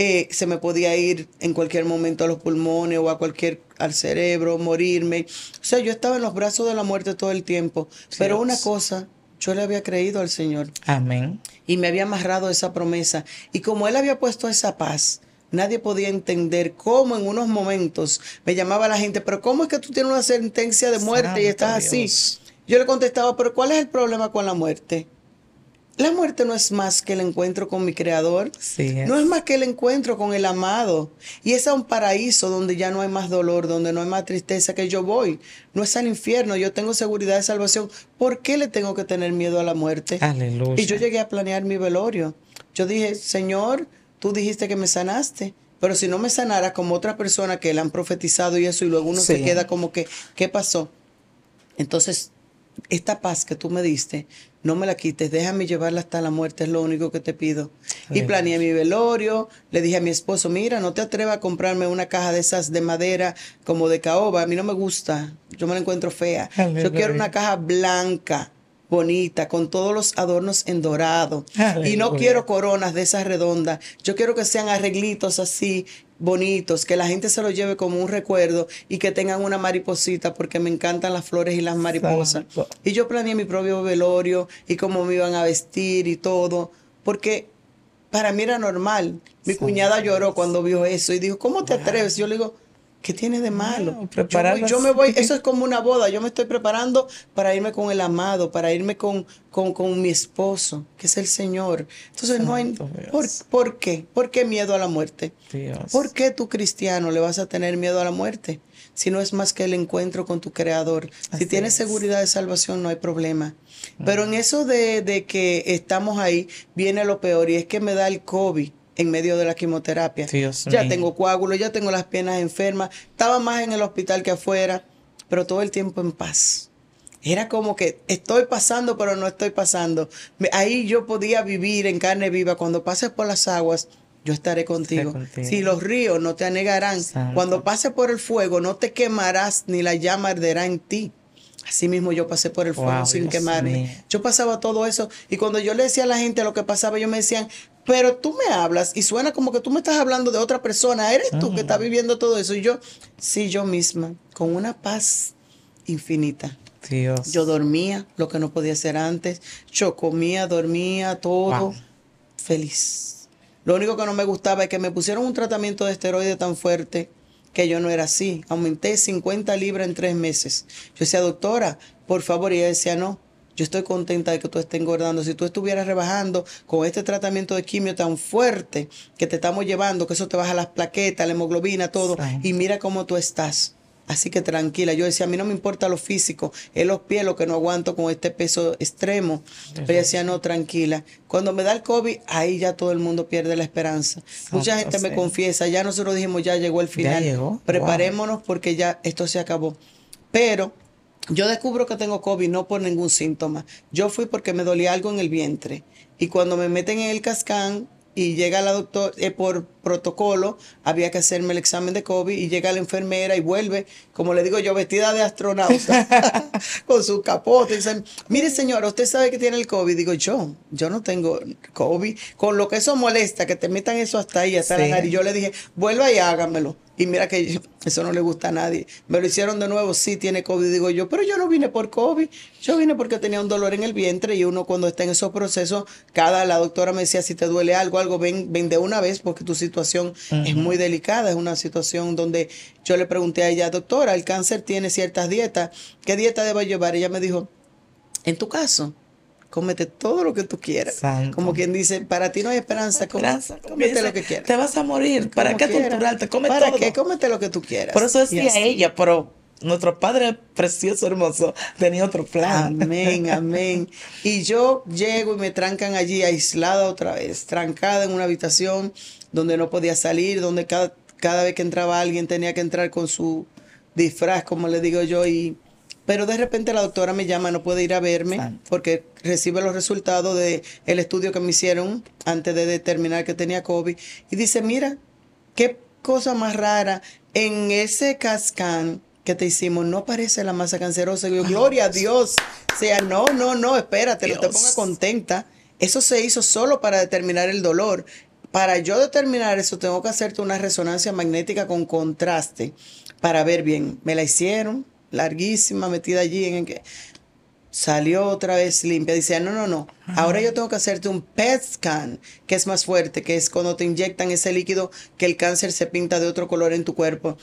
Speaker 2: Eh, se me podía ir en cualquier momento a los pulmones o a cualquier al cerebro, morirme. O sea, yo estaba en los brazos de la muerte todo el tiempo. Pero una cosa, yo le había creído al Señor. Amén. Y me había amarrado esa promesa. Y como Él había puesto esa paz, nadie podía entender cómo en unos momentos me llamaba la gente, pero ¿cómo es que tú tienes una sentencia de muerte y estás así? Yo le contestaba, pero ¿cuál es el problema con la muerte? la muerte no es más que el encuentro con mi creador, no es más que el encuentro con el amado. Y es a un paraíso donde ya no hay más dolor, donde no hay más tristeza que yo voy. No es al infierno, yo tengo seguridad de salvación. ¿Por qué le tengo que tener miedo a la muerte? Aleluya. Y yo llegué a planear mi velorio. Yo dije, Señor, tú dijiste que me sanaste. Pero si no me sanara como otra persona que le han profetizado y eso, y luego uno se queda como que, ¿qué pasó? Entonces, esta paz que tú me diste, no me la quites, déjame llevarla hasta la muerte, es lo único que te pido. y planeé mi velorio, le dije a mi esposo, mira, no te atrevas a comprarme una caja de esas de madera como de caoba, a mí no me gusta, yo me la encuentro fea. Yo quiero una caja blanca, bonita, con todos los adornos en dorado. Y no quiero coronas de esas redondas, yo quiero que sean arreglitos así, bonitos, que la gente se los lleve como un recuerdo y que tengan una mariposita porque me encantan las flores y las mariposas. Y yo planeé mi propio velorio y cómo me iban a vestir y todo, porque para mí era normal. Mi cuñada lloró cuando vio eso y dijo, ¿cómo te atreves? Yo le digo, ¿Qué tiene de malo? yo, me voy, eso es como una boda, yo me estoy preparando para irme con el amado, para irme con, con, mi esposo, que es el Señor. Entonces no hay... ¿por, ¿por, qué? ¿Por qué miedo a la muerte? ¿Por qué tú cristiano le vas a tener miedo a la muerte? Si no es más que el encuentro con tu Creador. si tienes seguridad de salvación, no hay problema. Mm. Pero en eso de, de que estamos ahí, viene lo peor y es que me da el COVID en medio de la quimioterapia. ya tengo coágulos, ya tengo las piernas enfermas, estaba más en el hospital que afuera, pero todo el tiempo en paz. Era como que estoy pasando, pero no estoy pasando. Ahí yo podía vivir en carne viva. Cuando pases por las aguas, yo estaré contigo. Si los ríos no te anegarán, cuando pases por el fuego, no te quemarás ni la llama arderá en ti. Así mismo yo pasé por el fuego sin quemarme. Yo pasaba todo eso. Y cuando yo le decía a la gente lo que pasaba, ellos me decían, pero tú me hablas y suena como que tú me estás hablando de otra persona. Eres tú que estás mm. viviendo todo eso. Y yo, sí, yo misma, con una paz infinita. Dios. Yo dormía, lo que no podía hacer antes. Yo comía, dormía, todo. Feliz. Lo único que no me gustaba es que me pusieron un tratamiento de esteroide tan fuerte que yo no era así. Aumenté 50 libras en tres meses. Yo decía, doctora, por favor. Y ella decía, no, yo estoy contenta de que tú estés engordando. Si tú estuvieras rebajando con este tratamiento de quimio tan fuerte que te estamos llevando, que eso te baja las plaquetas, la hemoglobina, todo, y mira cómo tú estás. Así que tranquila, yo decía, a mí no me importa lo físico, es los pies lo que no aguanto con este peso extremo. Pero ella decía, no, tranquila. Cuando me da el COVID, ahí ya todo el mundo pierde la esperanza. Mucha gente me confiesa, ya nosotros dijimos, ya llegó el final. Ya llegó. Preparémonos porque ya esto se acabó. Pero yo descubro que tengo COVID no por ningún síntoma. Yo fui porque me dolía algo en el vientre. Y cuando me meten en el cascán y llega la doctora, eh, por protocolo, había que hacerme el examen de COVID y llega la enfermera y vuelve, como le digo yo, vestida de astronauta, con su capote. Y dicen, mire señora, usted sabe que tiene el COVID. Digo yo, yo no tengo COVID. Con lo que eso molesta, que te metan eso hasta ahí, hasta la nariz. Yo le dije, vuelva y hágamelo. Y mira que eso no le gusta a nadie. Me lo hicieron de nuevo, sí tiene COVID. Digo yo, pero yo no vine por COVID. Yo vine porque tenía un dolor en el vientre y uno cuando está en esos procesos, cada la doctora me decía, si te duele algo, algo, ven, ven de una vez porque tu situación es muy delicada. Es una situación donde yo le pregunté a ella, doctora, el cáncer tiene ciertas dietas. ¿Qué dieta debo llevar? Ella me dijo, en tu caso, cómete todo lo que tú quieras. Como quien dice, para ti no hay esperanza, cómete lo que quieras. Te vas a morir, ¿para qué torturarte? Come todo. Cómete lo que tú quieras. Por eso decía ella, pero nuestro Padre precioso, hermoso, tenía otro plan. Amén, amén. Y yo llego y me trancan allí aislada otra vez, trancada en una habitación donde no podía salir, donde cada, cada vez que entraba alguien tenía que entrar con su disfraz, como le digo yo, y pero de repente la doctora me llama, no puede ir a verme porque recibe los resultados del estudio que me hicieron antes de determinar que tenía COVID y dice, mira, qué cosa más rara, en ese cascan que te hicimos no parece la masa cancerosa. Y yo, gloria a Dios. O sea, no, no, no, espérate, lo no te ponga contenta. Eso se hizo solo para determinar el dolor. Para yo determinar eso, tengo que hacerte una resonancia magnética con contraste para ver bien. Me la hicieron, larguísima metida allí en que salió otra vez limpia. Dice, no, no, no, ahora yo tengo que hacerte un PET scan, que es más fuerte, que es cuando te inyectan ese líquido que el cáncer se pinta de otro color en tu cuerpo.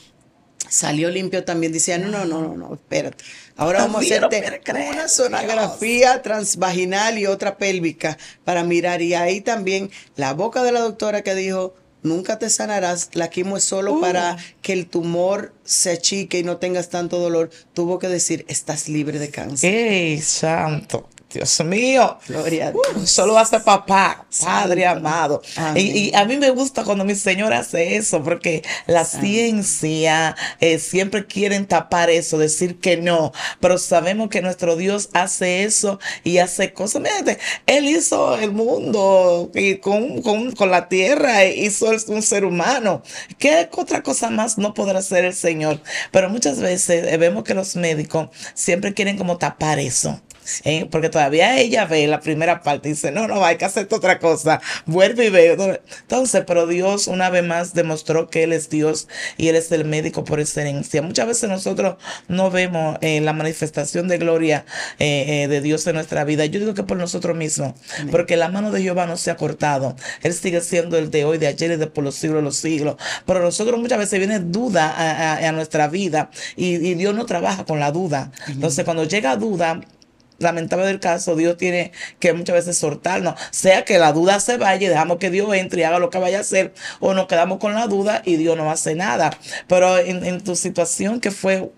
Speaker 2: Salió limpio también, Dice, no, no, no, no, no, espérate. Ahora vamos a hacerte una sonografía transvaginal y otra pélvica para mirar. Y ahí también la boca de la doctora que dijo, nunca te sanarás. La quimo es solo uh. para que el tumor se achique y no tengas tanto dolor. Tuvo que decir, estás libre de cáncer. ¡Ey, santo! Dios mío. Gloria a uh, solo hace papá,
Speaker 1: Padre amado. Y, a mí me gusta cuando mi Señor hace eso, porque la ciencia eh, siempre quieren tapar eso, decir que no. Pero sabemos que nuestro Dios hace eso y hace cosas. Este, él hizo el mundo y con, la tierra, e hizo un ser humano. ¿Qué otra cosa más no podrá hacer el Señor? Pero muchas veces eh, vemos que los médicos siempre quieren como tapar eso. Eh, porque todavía ella ve la primera parte y dice, no, no, hay que hacer otra cosa, vuelve y ve. Entonces, pero Dios una vez más demostró que Él es Dios y Él es el médico por excelencia. Muchas veces nosotros no vemos eh, la manifestación de gloria eh, de Dios en nuestra vida. Yo digo que por nosotros mismos, porque la mano de Jehová no se ha cortado. Él sigue siendo el de hoy, de ayer y de por los siglos de los siglos. Pero nosotros muchas veces viene duda a, nuestra vida y, Dios no trabaja con la duda. Entonces, cuando llega duda, lamentable del caso, Dios tiene que muchas veces soltarnos. Sea que la duda se vaya y dejamos que Dios entre y haga lo que vaya a hacer, o nos quedamos con la duda y Dios no hace nada. Pero en, tu situación que fue,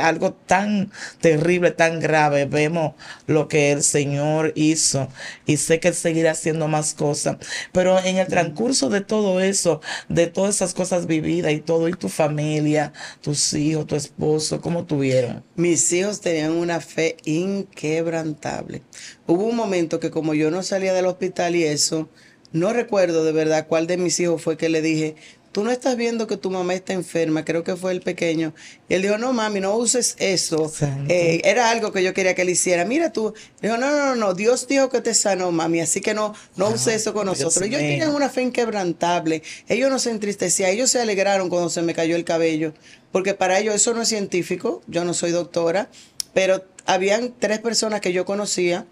Speaker 1: algo tan terrible, tan grave, vemos lo que el Señor hizo y sé que Él seguirá haciendo más cosas. Pero en el transcurso de todo eso, de todas esas cosas vividas y todo, y tu familia, tus hijos, tu esposo, ¿cómo tuvieron?
Speaker 2: Mis hijos tenían una fe increíble quebrantable. Hubo un momento que como yo no salía del hospital y eso, no recuerdo de verdad cuál de mis hijos fue que le dije, tú no estás viendo que tu mamá está enferma, creo que fue el pequeño. Y él dijo, no, mami, no uses eso. Eh, era algo que yo quería que le hiciera. Mira tú, dijo, no, no, no, no, Dios dijo que te sanó, mami, así que no, no uses eso con nosotros. Yo ellos una fe inquebrantable, ellos no se entristecían, ellos se alegraron cuando se me cayó el cabello, porque para ellos eso no es científico, yo no soy doctora, pero habían tres personas que yo conocía.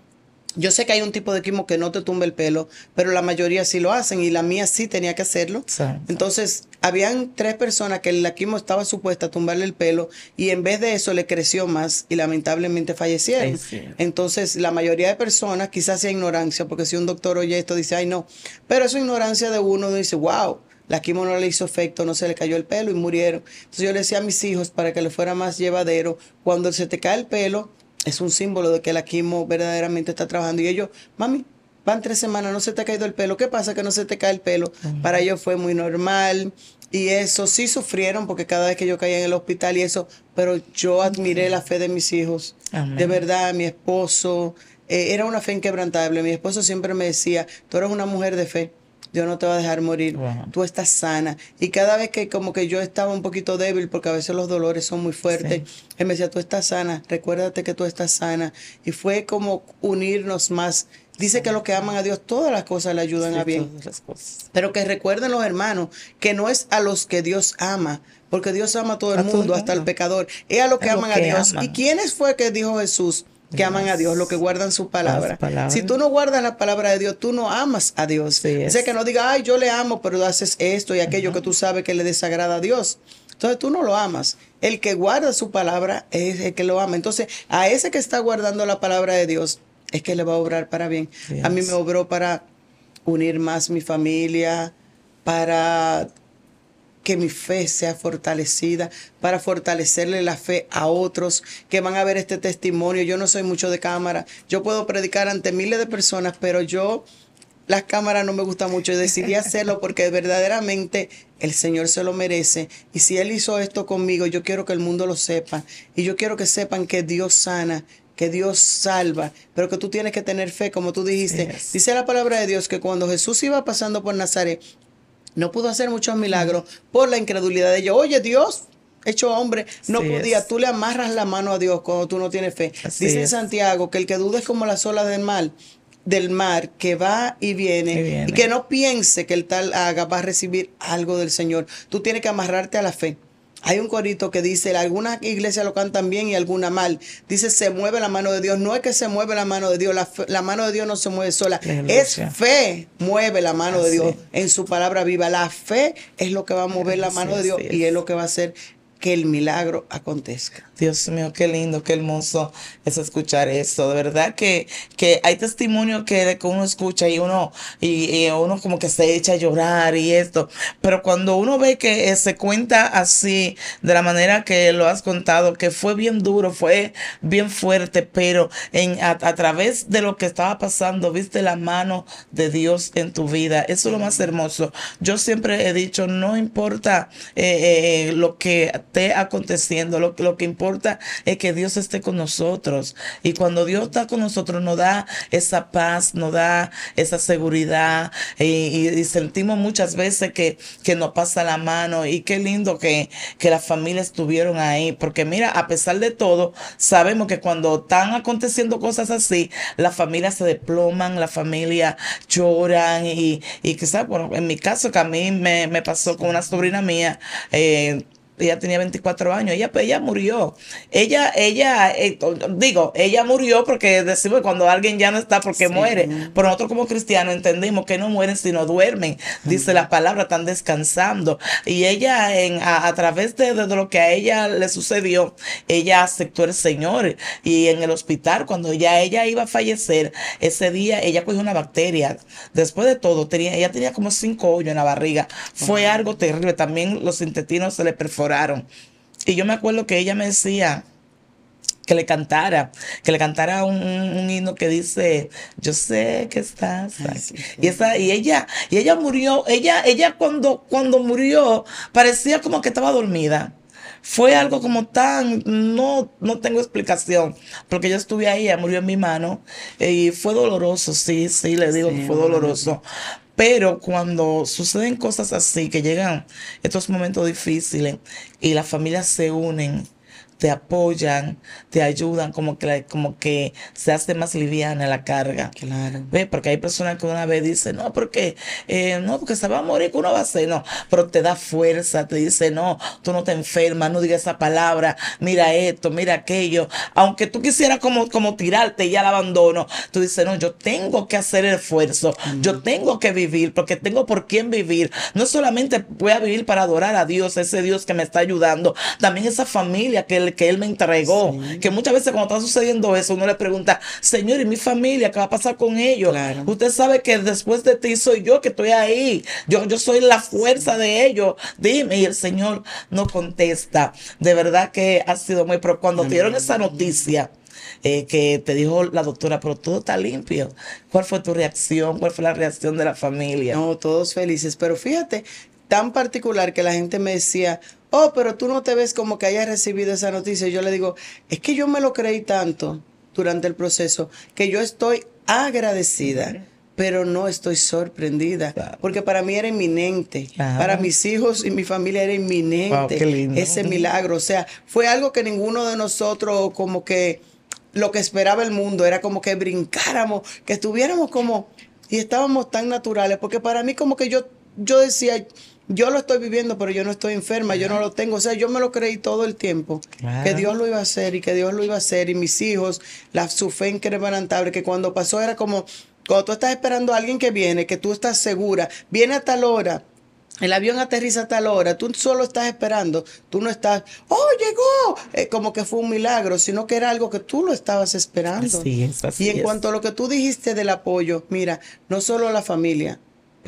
Speaker 2: Yo sé que hay un tipo de quimo que no te tumba el pelo, pero la mayoría sí lo hacen y la mía sí tenía que hacerlo. Entonces, habían tres personas que la quimo estaba supuesta a tumbarle el pelo y en vez de eso le creció más y lamentablemente fallecieron. Entonces, la mayoría de personas, quizás sea ignorancia, porque si un doctor oye esto dice, ay no, pero eso es ignorancia de uno, uno dice, wow, la quimo no le hizo efecto, no se le cayó el pelo y murieron. Entonces yo le decía a mis hijos para que le fuera más llevadero, cuando se te cae el pelo, es un símbolo de que la quimo verdaderamente está trabajando. Y ellos, mami, van tres semanas, no se te ha caído el pelo. ¿Qué pasa que no se te cae el pelo? Para ellos fue muy normal. Y eso sí sufrieron porque cada vez que yo caía en el hospital y eso, pero yo admiré la fe de mis hijos. De verdad, mi esposo, eh, era una fe inquebrantable. Mi esposo siempre me decía, tú eres una mujer de fe. Dios no te va a dejar morir, tú estás sana. Y cada vez que como que yo estaba un poquito débil, porque a veces los dolores son muy fuertes, Él me decía, tú estás sana, recuérdate que tú estás sana. Y fue como unirnos más. Dice que que los que aman a Dios, todas las cosas le ayudan a bien. Pero que recuerden los hermanos, que no es a los que Dios ama, porque Dios ama a todo el mundo, hasta el pecador. Es a los que aman a Dios. ¿Y quiénes fue que dijo Jesús? que aman a Dios, lo que guardan su palabra. Si tú no guardas la palabra de Dios, tú no amas a Dios. Sé que no diga, ay, yo le amo, pero haces esto y aquello que tú sabes que le desagrada a Dios. Entonces tú no lo amas. El que guarda su palabra es el que lo ama. Entonces, a ese que está guardando la palabra de Dios, es que le va a obrar para bien. A mí me obró para unir más mi familia, para que mi fe sea fortalecida, para fortalecerle la fe a otros que van a ver este testimonio. Yo no soy mucho de cámara, yo puedo predicar ante miles de personas, pero yo las cámaras no me gustan mucho. Y decidí hacerlo porque verdaderamente el Señor se lo merece. Y si Él hizo esto conmigo, yo quiero que el mundo lo sepa. Y yo quiero que sepan que Dios sana, que Dios salva, pero que tú tienes que tener fe, como tú dijiste. Dice la palabra de Dios que cuando Jesús iba pasando por Nazaret, no pudo hacer muchos milagros por la incredulidad de ellos. Oye, Dios, hecho hombre, no podía. Tú le amarras la mano a Dios cuando tú no tienes fe. Dice Santiago que el que duda es como las olas del mar del mar que va y viene, y que no piense que el tal haga va a recibir algo del Señor. Tú tienes que amarrarte a la fe. Hay un corito que dice, algunas iglesias lo cantan bien y algunas mal. Dice, se mueve la mano de Dios. No es que se mueve la mano de Dios, la, mano de Dios no se mueve sola. Es fe, mueve la mano de Dios en su palabra viva. La fe es lo que va a mover la mano de Dios y es lo que va a
Speaker 1: hacer que el milagro acontezca. Dios mío, qué lindo, qué hermoso es escuchar esto. De verdad que, que hay testimonio que, uno escucha y uno, y, uno como que se echa a llorar y esto. Pero cuando uno ve que eh, se cuenta así, de la manera que lo has contado, que fue bien duro, fue bien fuerte, pero en, a, través de lo que estaba pasando, viste la mano de Dios en tu vida. Eso es lo más hermoso. Yo siempre he dicho, no importa eh, eh, lo que esté aconteciendo, lo, lo que importa importa es que Dios esté con nosotros. Y cuando Dios está con nosotros nos da esa paz, nos da esa seguridad y, sentimos muchas veces que, nos pasa la mano y qué lindo que, que las familias estuvieron ahí. Porque mira, a pesar de todo, sabemos que cuando están aconteciendo cosas así, las familias se desploman, las familias lloran y, y quizás, bueno, en mi caso que a mí me, me pasó con una sobrina mía, eh, ella tenía 24 años, ella, ella murió. Ella, ella, eh, digo, ella murió porque decimos cuando alguien ya no está porque muere, pero nosotros como cristianos entendemos que no mueren sino duermen, dice la palabra, están descansando. Y ella, a, través de, lo que a ella le sucedió, ella aceptó el Señor. Y en el hospital, cuando ya ella iba a fallecer, ese día ella cogió una bacteria. Después de todo, tenía, ella tenía como cinco hoyos en la barriga. Fue algo terrible. También los intestinos se le perforaron y yo me acuerdo que ella me decía que le cantara, que le cantara un, un himno que dice, yo sé que estás aquí. Y, esa, y, ella, y ella murió, ella, ella cuando, cuando murió parecía como que estaba dormida fue algo como tan, no, no tengo explicación, porque yo estuve ahí, ella murió en mi mano eh, y fue doloroso, sí, sí, le digo que fue doloroso, pero cuando suceden cosas así, que llegan estos momentos difíciles y las familias se unen te apoyan, te ayudan, como que, como que se hace más liviana la carga. Claro. Ve, Porque hay personas que una vez dicen, no, porque, eh, no, porque se va a morir, que uno va a hacer, no, pero te da fuerza, te dice, no, tú no te enfermas, no digas esa palabra, mira esto, mira aquello. Aunque tú quisieras como, como tirarte y al abandono, tú dices, no, yo tengo que hacer el esfuerzo, yo tengo que vivir, porque tengo por quién vivir. No solamente voy a vivir para adorar a Dios, ese Dios que me está ayudando, también esa familia que le que él me entregó. Que muchas veces cuando está sucediendo eso, uno le pregunta, Señor, ¿y mi familia? ¿Qué va a pasar con ellos? Usted sabe que después de ti soy yo que estoy ahí. Yo, yo soy la fuerza de ellos. Dime, y el Señor no contesta. De verdad que ha sido muy... Pero cuando dieron esa noticia, eh, que
Speaker 2: te dijo la doctora, pero todo está limpio. ¿Cuál fue tu reacción? ¿Cuál fue la reacción de la familia? No, todos felices. Pero fíjate tan particular que la gente me decía, oh, pero tú no te ves como que hayas recibido esa noticia. Y yo le digo, es que yo me lo creí tanto durante el proceso que yo estoy agradecida pero no estoy sorprendida, porque para mí era inminente, para mis hijos y mi familia era inminente ese milagro, o sea, fue algo que ninguno de nosotros como que lo que esperaba el mundo era como que brincáramos, que estuviéramos como y estábamos tan naturales, porque para mí como que yo yo decía, yo lo estoy viviendo, pero yo no estoy enferma, yo no lo tengo. O sea, yo me lo creí todo el tiempo, que Dios lo iba a hacer y que Dios lo iba a hacer. Y mis hijos, la, su fe inquebrantable, que cuando pasó era como, cuando tú estás esperando a alguien que viene, que tú estás segura, viene a tal hora. El avión aterriza a tal hora, tú solo estás esperando, tú no estás, oh, llegó, eh, como que fue un milagro, sino que era algo que tú lo estabas esperando. Sí, y en cuanto a lo que tú dijiste del apoyo, mira, no solo la familia,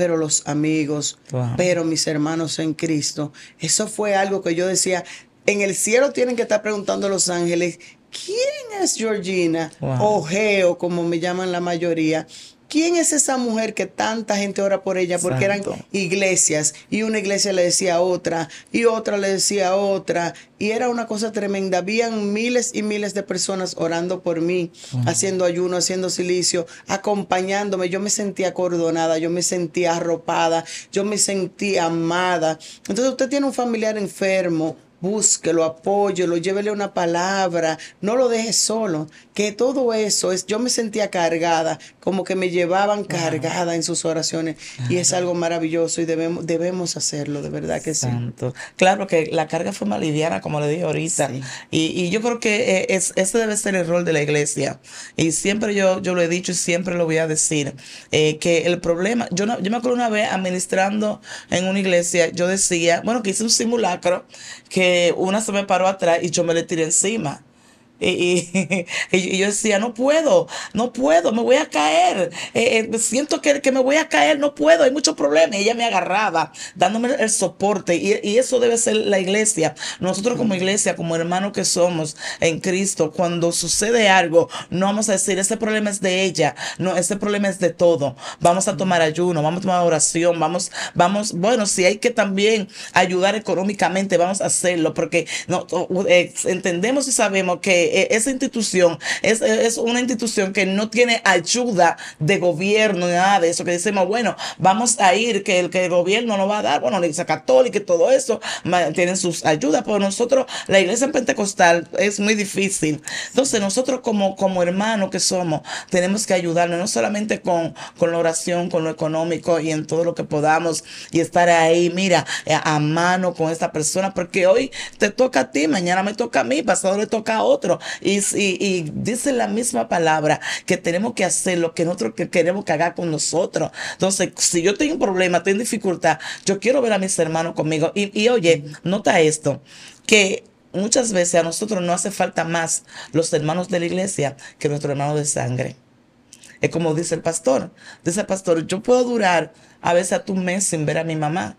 Speaker 2: pero los amigos, pero mis hermanos en Cristo. Eso fue algo que yo decía, en el cielo tienen que estar preguntando los ángeles, ¿quién es Georgina? O Geo, como me llaman la mayoría. ¿quién es esa mujer que tanta gente ora por ella? Porque eran iglesias y una iglesia le decía a otra y otra le decía a otra y era una cosa tremenda. Habían miles y miles de personas orando por mí, haciendo ayuno, haciendo silicio, acompañándome. Yo me sentía acordonada, yo me sentía arropada, yo me sentía amada. Entonces usted tiene un familiar enfermo, búsquelo, apóyelo, llévele una palabra, no lo deje solo. Que todo eso es, yo me sentía cargada, como que me llevaban cargada en sus oraciones y es algo maravilloso y debemos, debemos hacerlo, de verdad que sí. Claro que la carga fue
Speaker 1: más liviana, como le dije ahorita, y, yo creo que eh, ese este debe ser el rol de la iglesia. Y siempre yo, yo lo he dicho y siempre lo voy a decir, eh, que el problema, yo, no, yo me acuerdo una vez administrando en una iglesia, yo decía, bueno, que hice un simulacro que eh, una se me paró atrás y yo me le tiré encima. Y, yo decía, no puedo, no puedo, me voy a caer. Eh, eh, siento que, me voy a caer, no puedo, hay muchos problemas. Y ella me agarraba, dándome el soporte. Y, eso debe ser la iglesia. Nosotros como iglesia, como hermanos que somos en Cristo, cuando sucede algo, no vamos a decir, ese problema es de ella, no, ese problema es de todo. Vamos a tomar ayuno, vamos a tomar oración, vamos, vamos, bueno, si hay que también ayudar económicamente, vamos a hacerlo, porque no, eh, entendemos y sabemos que eh, esa institución es, una institución que no tiene ayuda de gobierno, nada de eso, que decimos, bueno, vamos a ir, que el, que el gobierno no va a dar, bueno, la iglesia católica y todo eso, tienen sus ayudas, pero nosotros, la iglesia pentecostal es muy difícil. Entonces nosotros como, como hermanos que somos, tenemos que ayudarnos, no solamente con, la oración, con lo económico y en todo lo que podamos y estar ahí, mira, eh, a mano con esta persona, porque hoy te toca a ti, mañana me toca a mí, pasado le toca a otro. Y, dice la misma palabra que tenemos que hacer lo que nosotros queremos que haga con nosotros. Entonces, si yo tengo un problema, tengo dificultad, yo quiero ver a mis hermanos conmigo. Y, y oye, nota esto, que muchas veces a nosotros no hace falta más los hermanos de la iglesia que nuestro hermano de sangre. Es como dice el pastor. Dice el pastor, yo puedo durar a veces a un mes sin ver a mi mamá,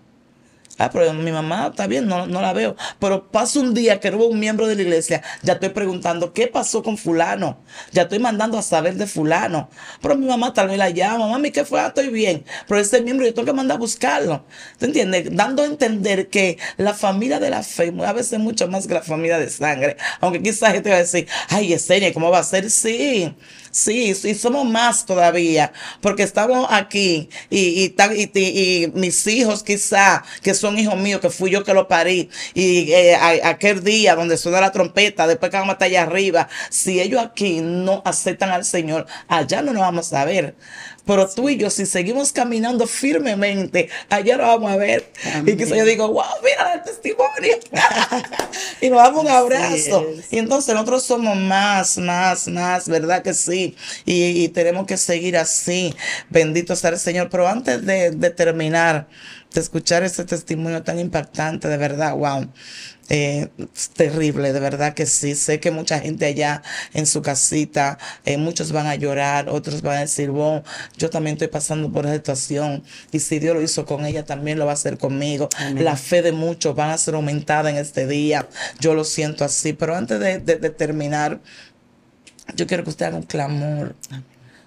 Speaker 1: Ah, pero mi mamá está bien, no, no la veo. Pero pasa un día que hubo un miembro de la iglesia, ya estoy preguntando, ¿qué pasó con fulano? Ya estoy mandando a saber de fulano. Pero mi mamá tal vez la llama, mami, ¿qué fue? Ah, estoy bien. Pero ese miembro yo tengo que mandar a buscarlo. ¿Te entiendes? Dando a entender que la familia de la fe a veces mucho más que la familia de sangre. Aunque quizás gente va a decir, ay, Yesenia, ¿cómo va a ser? Sí. Sí, sí, somos más todavía, porque estamos aquí y, y, y, y mis hijos quizá, que son hijos míos, que fui yo que los parí, y eh, aquel día donde suena la trompeta, después que vamos hasta allá arriba, si ellos aquí no aceptan al Señor, allá no nos vamos a ver. Pero tú y yo, si seguimos caminando firmemente, allá lo vamos a ver. Y quizás yo digo, wow, mira el testimonio. y nos damos un abrazo. Y entonces nosotros somos más, más, más, ¿verdad que sí? Y, tenemos que seguir así. Bendito sea el Señor. Pero antes de, terminar, de escuchar este testimonio tan impactante, de verdad, wow. Eh, es terrible, de verdad que sí. Sé que mucha gente allá en su casita, eh, muchos van a llorar, otros van a decir, yo también estoy pasando por esa situación y si Dios lo hizo con ella, también lo va a hacer conmigo. La fe de muchos van a ser aumentada en este día. Yo lo siento así, pero antes de, terminar, yo quiero que usted haga un clamor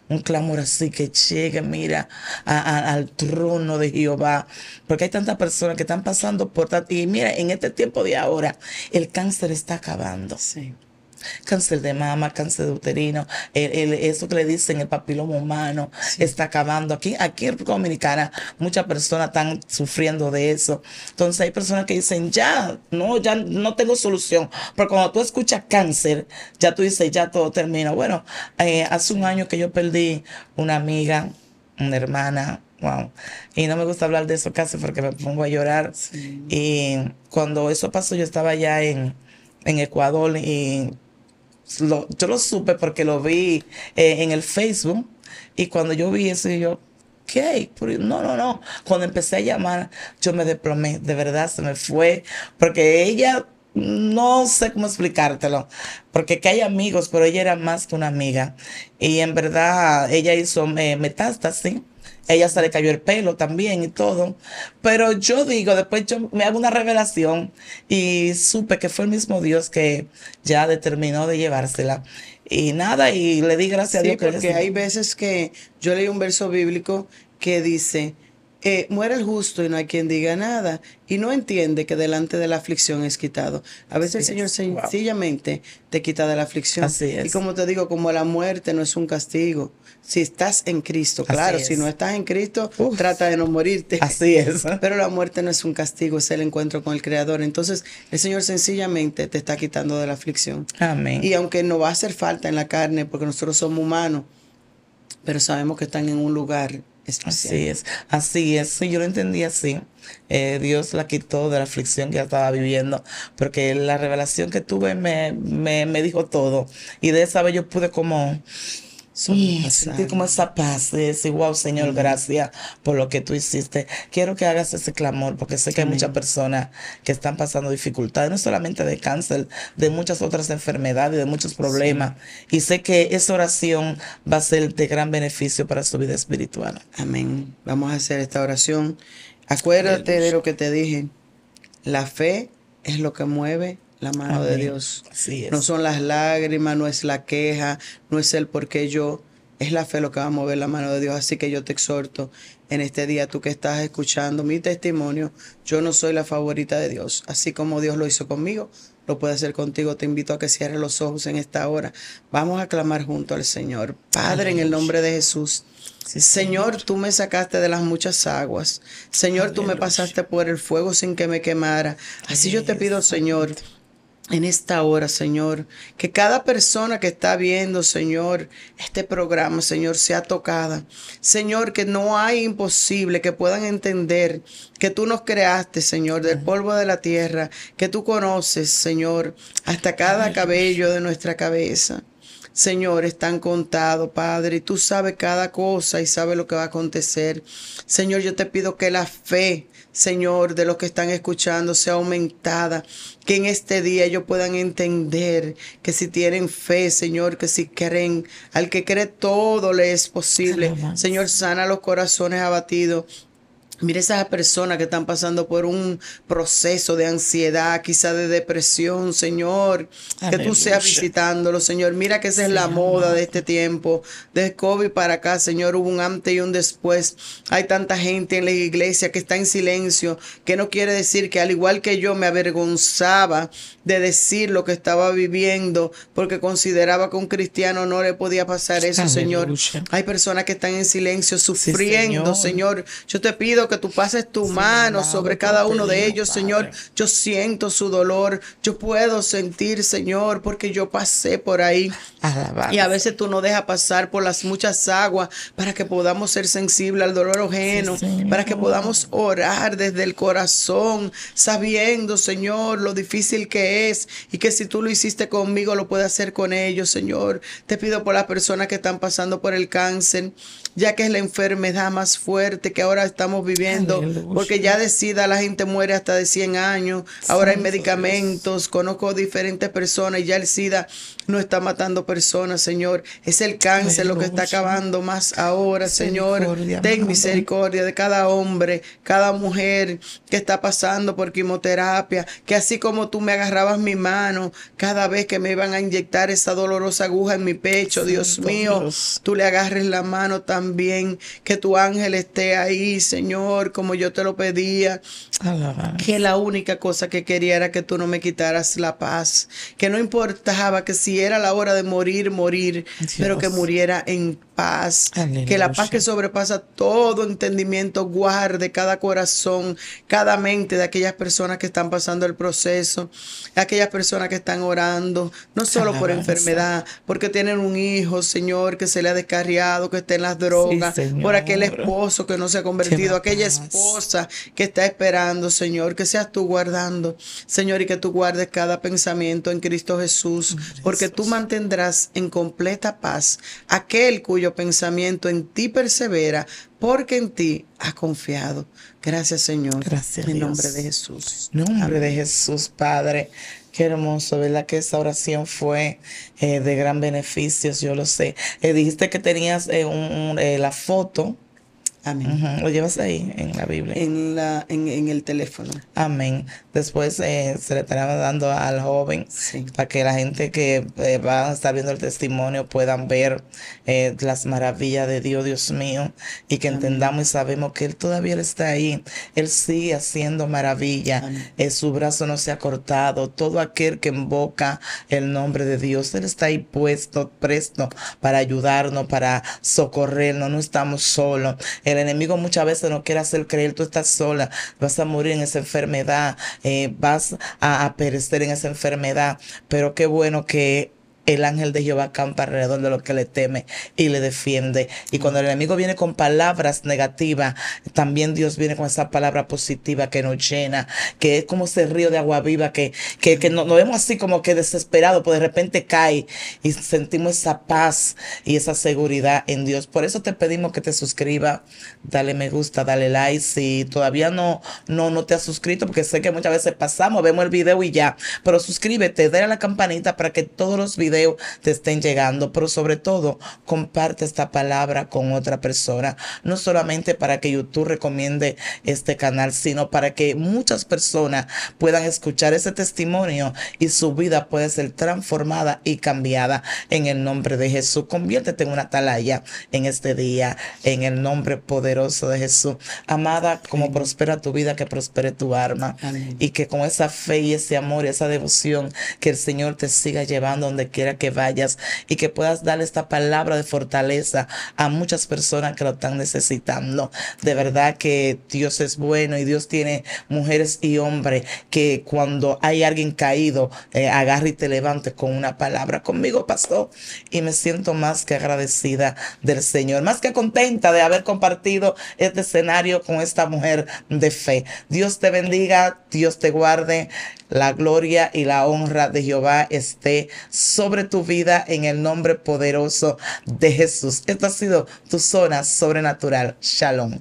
Speaker 1: un clamor así que llegue, mira, al trono de Jehová. Porque hay tantas personas que están pasando por... Y mira, en este tiempo de ahora, el cáncer está acabando cáncer de mama, cáncer de uterino, eso que le dicen el papiloma humano está acabando. Aquí, aquí en República Dominicana muchas personas están sufriendo de eso. Entonces hay personas que dicen, ya, no, ya no tengo solución. Pero cuando tú escuchas cáncer, ya tú dices, ya todo termina. Bueno, eh, hace un año que yo perdí una amiga, una hermana, Wow. Y no me gusta hablar de eso casi porque me pongo a llorar. Y cuando eso pasó, yo estaba ya en, en Ecuador y yo lo supe porque lo vi eh, en el Facebook y cuando yo vi eso, yo, ¿qué? No, no, no. Cuando empecé a llamar, yo me deplomé, de verdad se me fue, porque ella, no sé cómo explicártelo, porque que hay amigos, pero ella era más que una amiga y en verdad ella hizo eh, metástasis ella se le cayó el pelo también y todo. Pero yo digo, después yo me hago una revelación y supe que fue el mismo Dios que ya determinó de llevársela. Y nada, y le di gracias a Dios. porque hay
Speaker 2: veces que yo leí un verso bíblico que dice, eh, muere el justo y no hay quien diga nada, y no entiende que delante de la aflicción es quitado. A veces el Señor sencillamente te quita de la aflicción. Así es. Y como te digo, como la muerte no es un castigo, si estás en Cristo, claro, si no estás en Cristo, trata de no morirte. Así es. Pero la muerte no es un castigo, es el encuentro con el Creador. Entonces, el Señor sencillamente te está quitando de la aflicción. Amén. Y aunque no va a hacer falta en la carne, porque nosotros somos humanos, pero sabemos que están en un lugar así es, así
Speaker 1: es. Sí, yo lo entendí así. Eh, Dios la quitó de la aflicción que ya estaba viviendo, porque la revelación que tuve me, me, me dijo todo. Y de esa vez yo pude como Sentir como esa paz es decir, wow, Señor, gracias por lo que tú hiciste. Quiero que hagas ese clamor porque sé que hay muchas personas que están pasando dificultades, no solamente de cáncer, de muchas otras enfermedades, de muchos problemas. Y sé que esa oración
Speaker 2: va a ser de gran beneficio para su vida espiritual. Amén. Vamos a hacer esta oración. Acuérdate de lo que te dije. La fe es lo que mueve la mano de Dios. No son las lágrimas, no es la queja, no es el por qué yo, es la fe lo que va a mover la mano de Dios. Así que yo te exhorto en este día, tú que estás escuchando mi testimonio, yo no soy la favorita de Dios. Así como Dios lo hizo conmigo, lo puede hacer contigo. Te invito a que cierres los ojos en esta hora. Vamos a clamar junto al Señor. Padre, en el nombre de Jesús. señor. tú me sacaste de las muchas aguas. Señor, tú me pasaste por el fuego sin que me quemara. Así yo te pido, Señor, en esta hora, Señor. Que cada persona que está viendo, Señor, este programa, Señor, sea tocada. Señor, que no hay imposible que puedan entender que tú nos creaste, Señor, del polvo de la tierra, que tú conoces, Señor, hasta cada cabello de nuestra cabeza. Señor, están contados, Padre, y tú sabes cada cosa y sabes lo que va a acontecer. Señor, yo te pido que la fe Señor, de los que están escuchando sea aumentada, que en este día ellos puedan entender que si tienen fe, Señor, que si creen, al que cree todo le es posible. Señor, sana los corazones abatidos Mira esas personas que están pasando por un proceso de ansiedad, quizá de depresión, Señor, que tú seas visitándolo, Señor. Mira que esa es la moda de este tiempo. de COVID para acá, Señor, hubo un antes y un después. Hay tanta gente en la iglesia que está en silencio, que no quiere decir que al igual que yo me avergonzaba de decir lo que estaba viviendo, porque consideraba que un cristiano no le podía pasar eso, Señor. Hay personas que están en silencio, sufriendo, señor. Yo te pido que tú pases tu mano sobre cada uno de ellos, Señor. Yo siento su dolor, yo puedo sentir, Señor, porque yo pasé por ahí. Y a veces tú no dejas pasar por las muchas aguas para que podamos ser sensibles al dolor ojeno, para que podamos orar desde el corazón, sabiendo, Señor, lo difícil que es y que si tú lo hiciste conmigo, lo puedes hacer con ellos, Señor. Te pido por las personas que están pasando por el cáncer, ya que es la enfermedad más fuerte que ahora estamos viviendo, porque ya de SIDA la gente muere hasta de 100 años, ahora hay medicamentos, conozco diferentes personas y ya el SIDA no está matando personas, Señor, es el cáncer lo que está acabando más ahora, Señor, ten misericordia de cada hombre, cada mujer que está pasando por quimioterapia, que así como tú me agarrabas mi mano cada vez que me iban a inyectar esa dolorosa aguja en mi pecho, Dios mío, tú le agarres la mano también bien, que tu ángel esté ahí, Señor, como yo te lo pedía. Que la única cosa que quería era que tú no me quitaras la paz, que no importaba que si era la hora de morir, morir, pero que muriera en paz, que la paz que sobrepasa todo entendimiento guarde cada corazón, cada mente de aquellas personas que están pasando el proceso, aquellas personas que están orando, no solo por enfermedad, porque tienen un hijo, Señor, que se le ha descarriado, que está en las drogas por aquel esposo que no se ha convertido, aquella esposa que está esperando, Señor, que seas tú guardando, Señor, y que tú guardes cada pensamiento en Cristo Jesús, porque tú mantendrás en completa paz aquel cuyo pensamiento en ti persevera, porque en ti ha confiado. Gracias, Señor. Gracias. En nombre de Jesús. En nombre de Jesús, Padre.
Speaker 1: Qué hermoso, ¿verdad? Que esa oración fue eh, de gran beneficio, yo lo sé. Eh, dijiste que tenías eh, la foto lo llevas ahí en la Biblia.
Speaker 2: En, la, en, el teléfono.
Speaker 1: Amén. Después eh, se le estará dando al joven para que la gente que eh, va a estar viendo el testimonio puedan ver eh, las maravillas de Dios, Dios mío, y que entendamos y sabemos que Él todavía está ahí. Él sigue haciendo maravilla. su brazo no se ha cortado. Todo aquel que invoca el nombre de Dios, Él está ahí puesto, presto para ayudarnos, para socorrernos. No estamos solos el enemigo muchas veces no quiere hacer creer, tú estás sola, vas a morir en esa enfermedad, eh, vas a perecer en esa enfermedad, pero qué bueno que el ángel de Jehová campa alrededor de lo que le teme y le defiende. Y cuando el enemigo viene con palabras negativas, también Dios viene con esa palabra positiva que nos llena, que es como ese río de agua viva que, nos, vemos así como que desesperado, pues de repente cae y sentimos esa paz y esa seguridad en Dios. Por eso te pedimos que te suscribas, dale me gusta, dale like. Si todavía no, no, no te has suscrito, porque sé que muchas veces pasamos, vemos el video y ya, pero suscríbete, dale a la campanita para que todos los videos te estén llegando, pero sobre todo comparte esta palabra con otra persona, no solamente para que YouTube recomiende este canal, sino para que muchas personas puedan escuchar ese testimonio y su vida puede ser transformada y cambiada en el nombre de Jesús. Conviértete en una talaya en este día, en el nombre poderoso de Jesús. Amada, como prospera tu vida, que prospere tu arma, y que con esa fe y ese amor y esa devoción que el Señor te siga llevando donde quiera que vayas y que puedas darle esta palabra de fortaleza a muchas personas que lo están necesitando. De verdad que Dios es bueno y Dios tiene mujeres y hombres que cuando hay alguien caído, eh, agarre y te levante con una palabra. Conmigo pasó y me siento más que agradecida del Señor, más que contenta de haber compartido este escenario con esta mujer de fe. Dios te bendiga, Dios te guarde. La gloria y la honra de Jehová esté sobre tu vida en el nombre poderoso de Jesús. Esto ha sido tu zona sobrenatural. Shalom.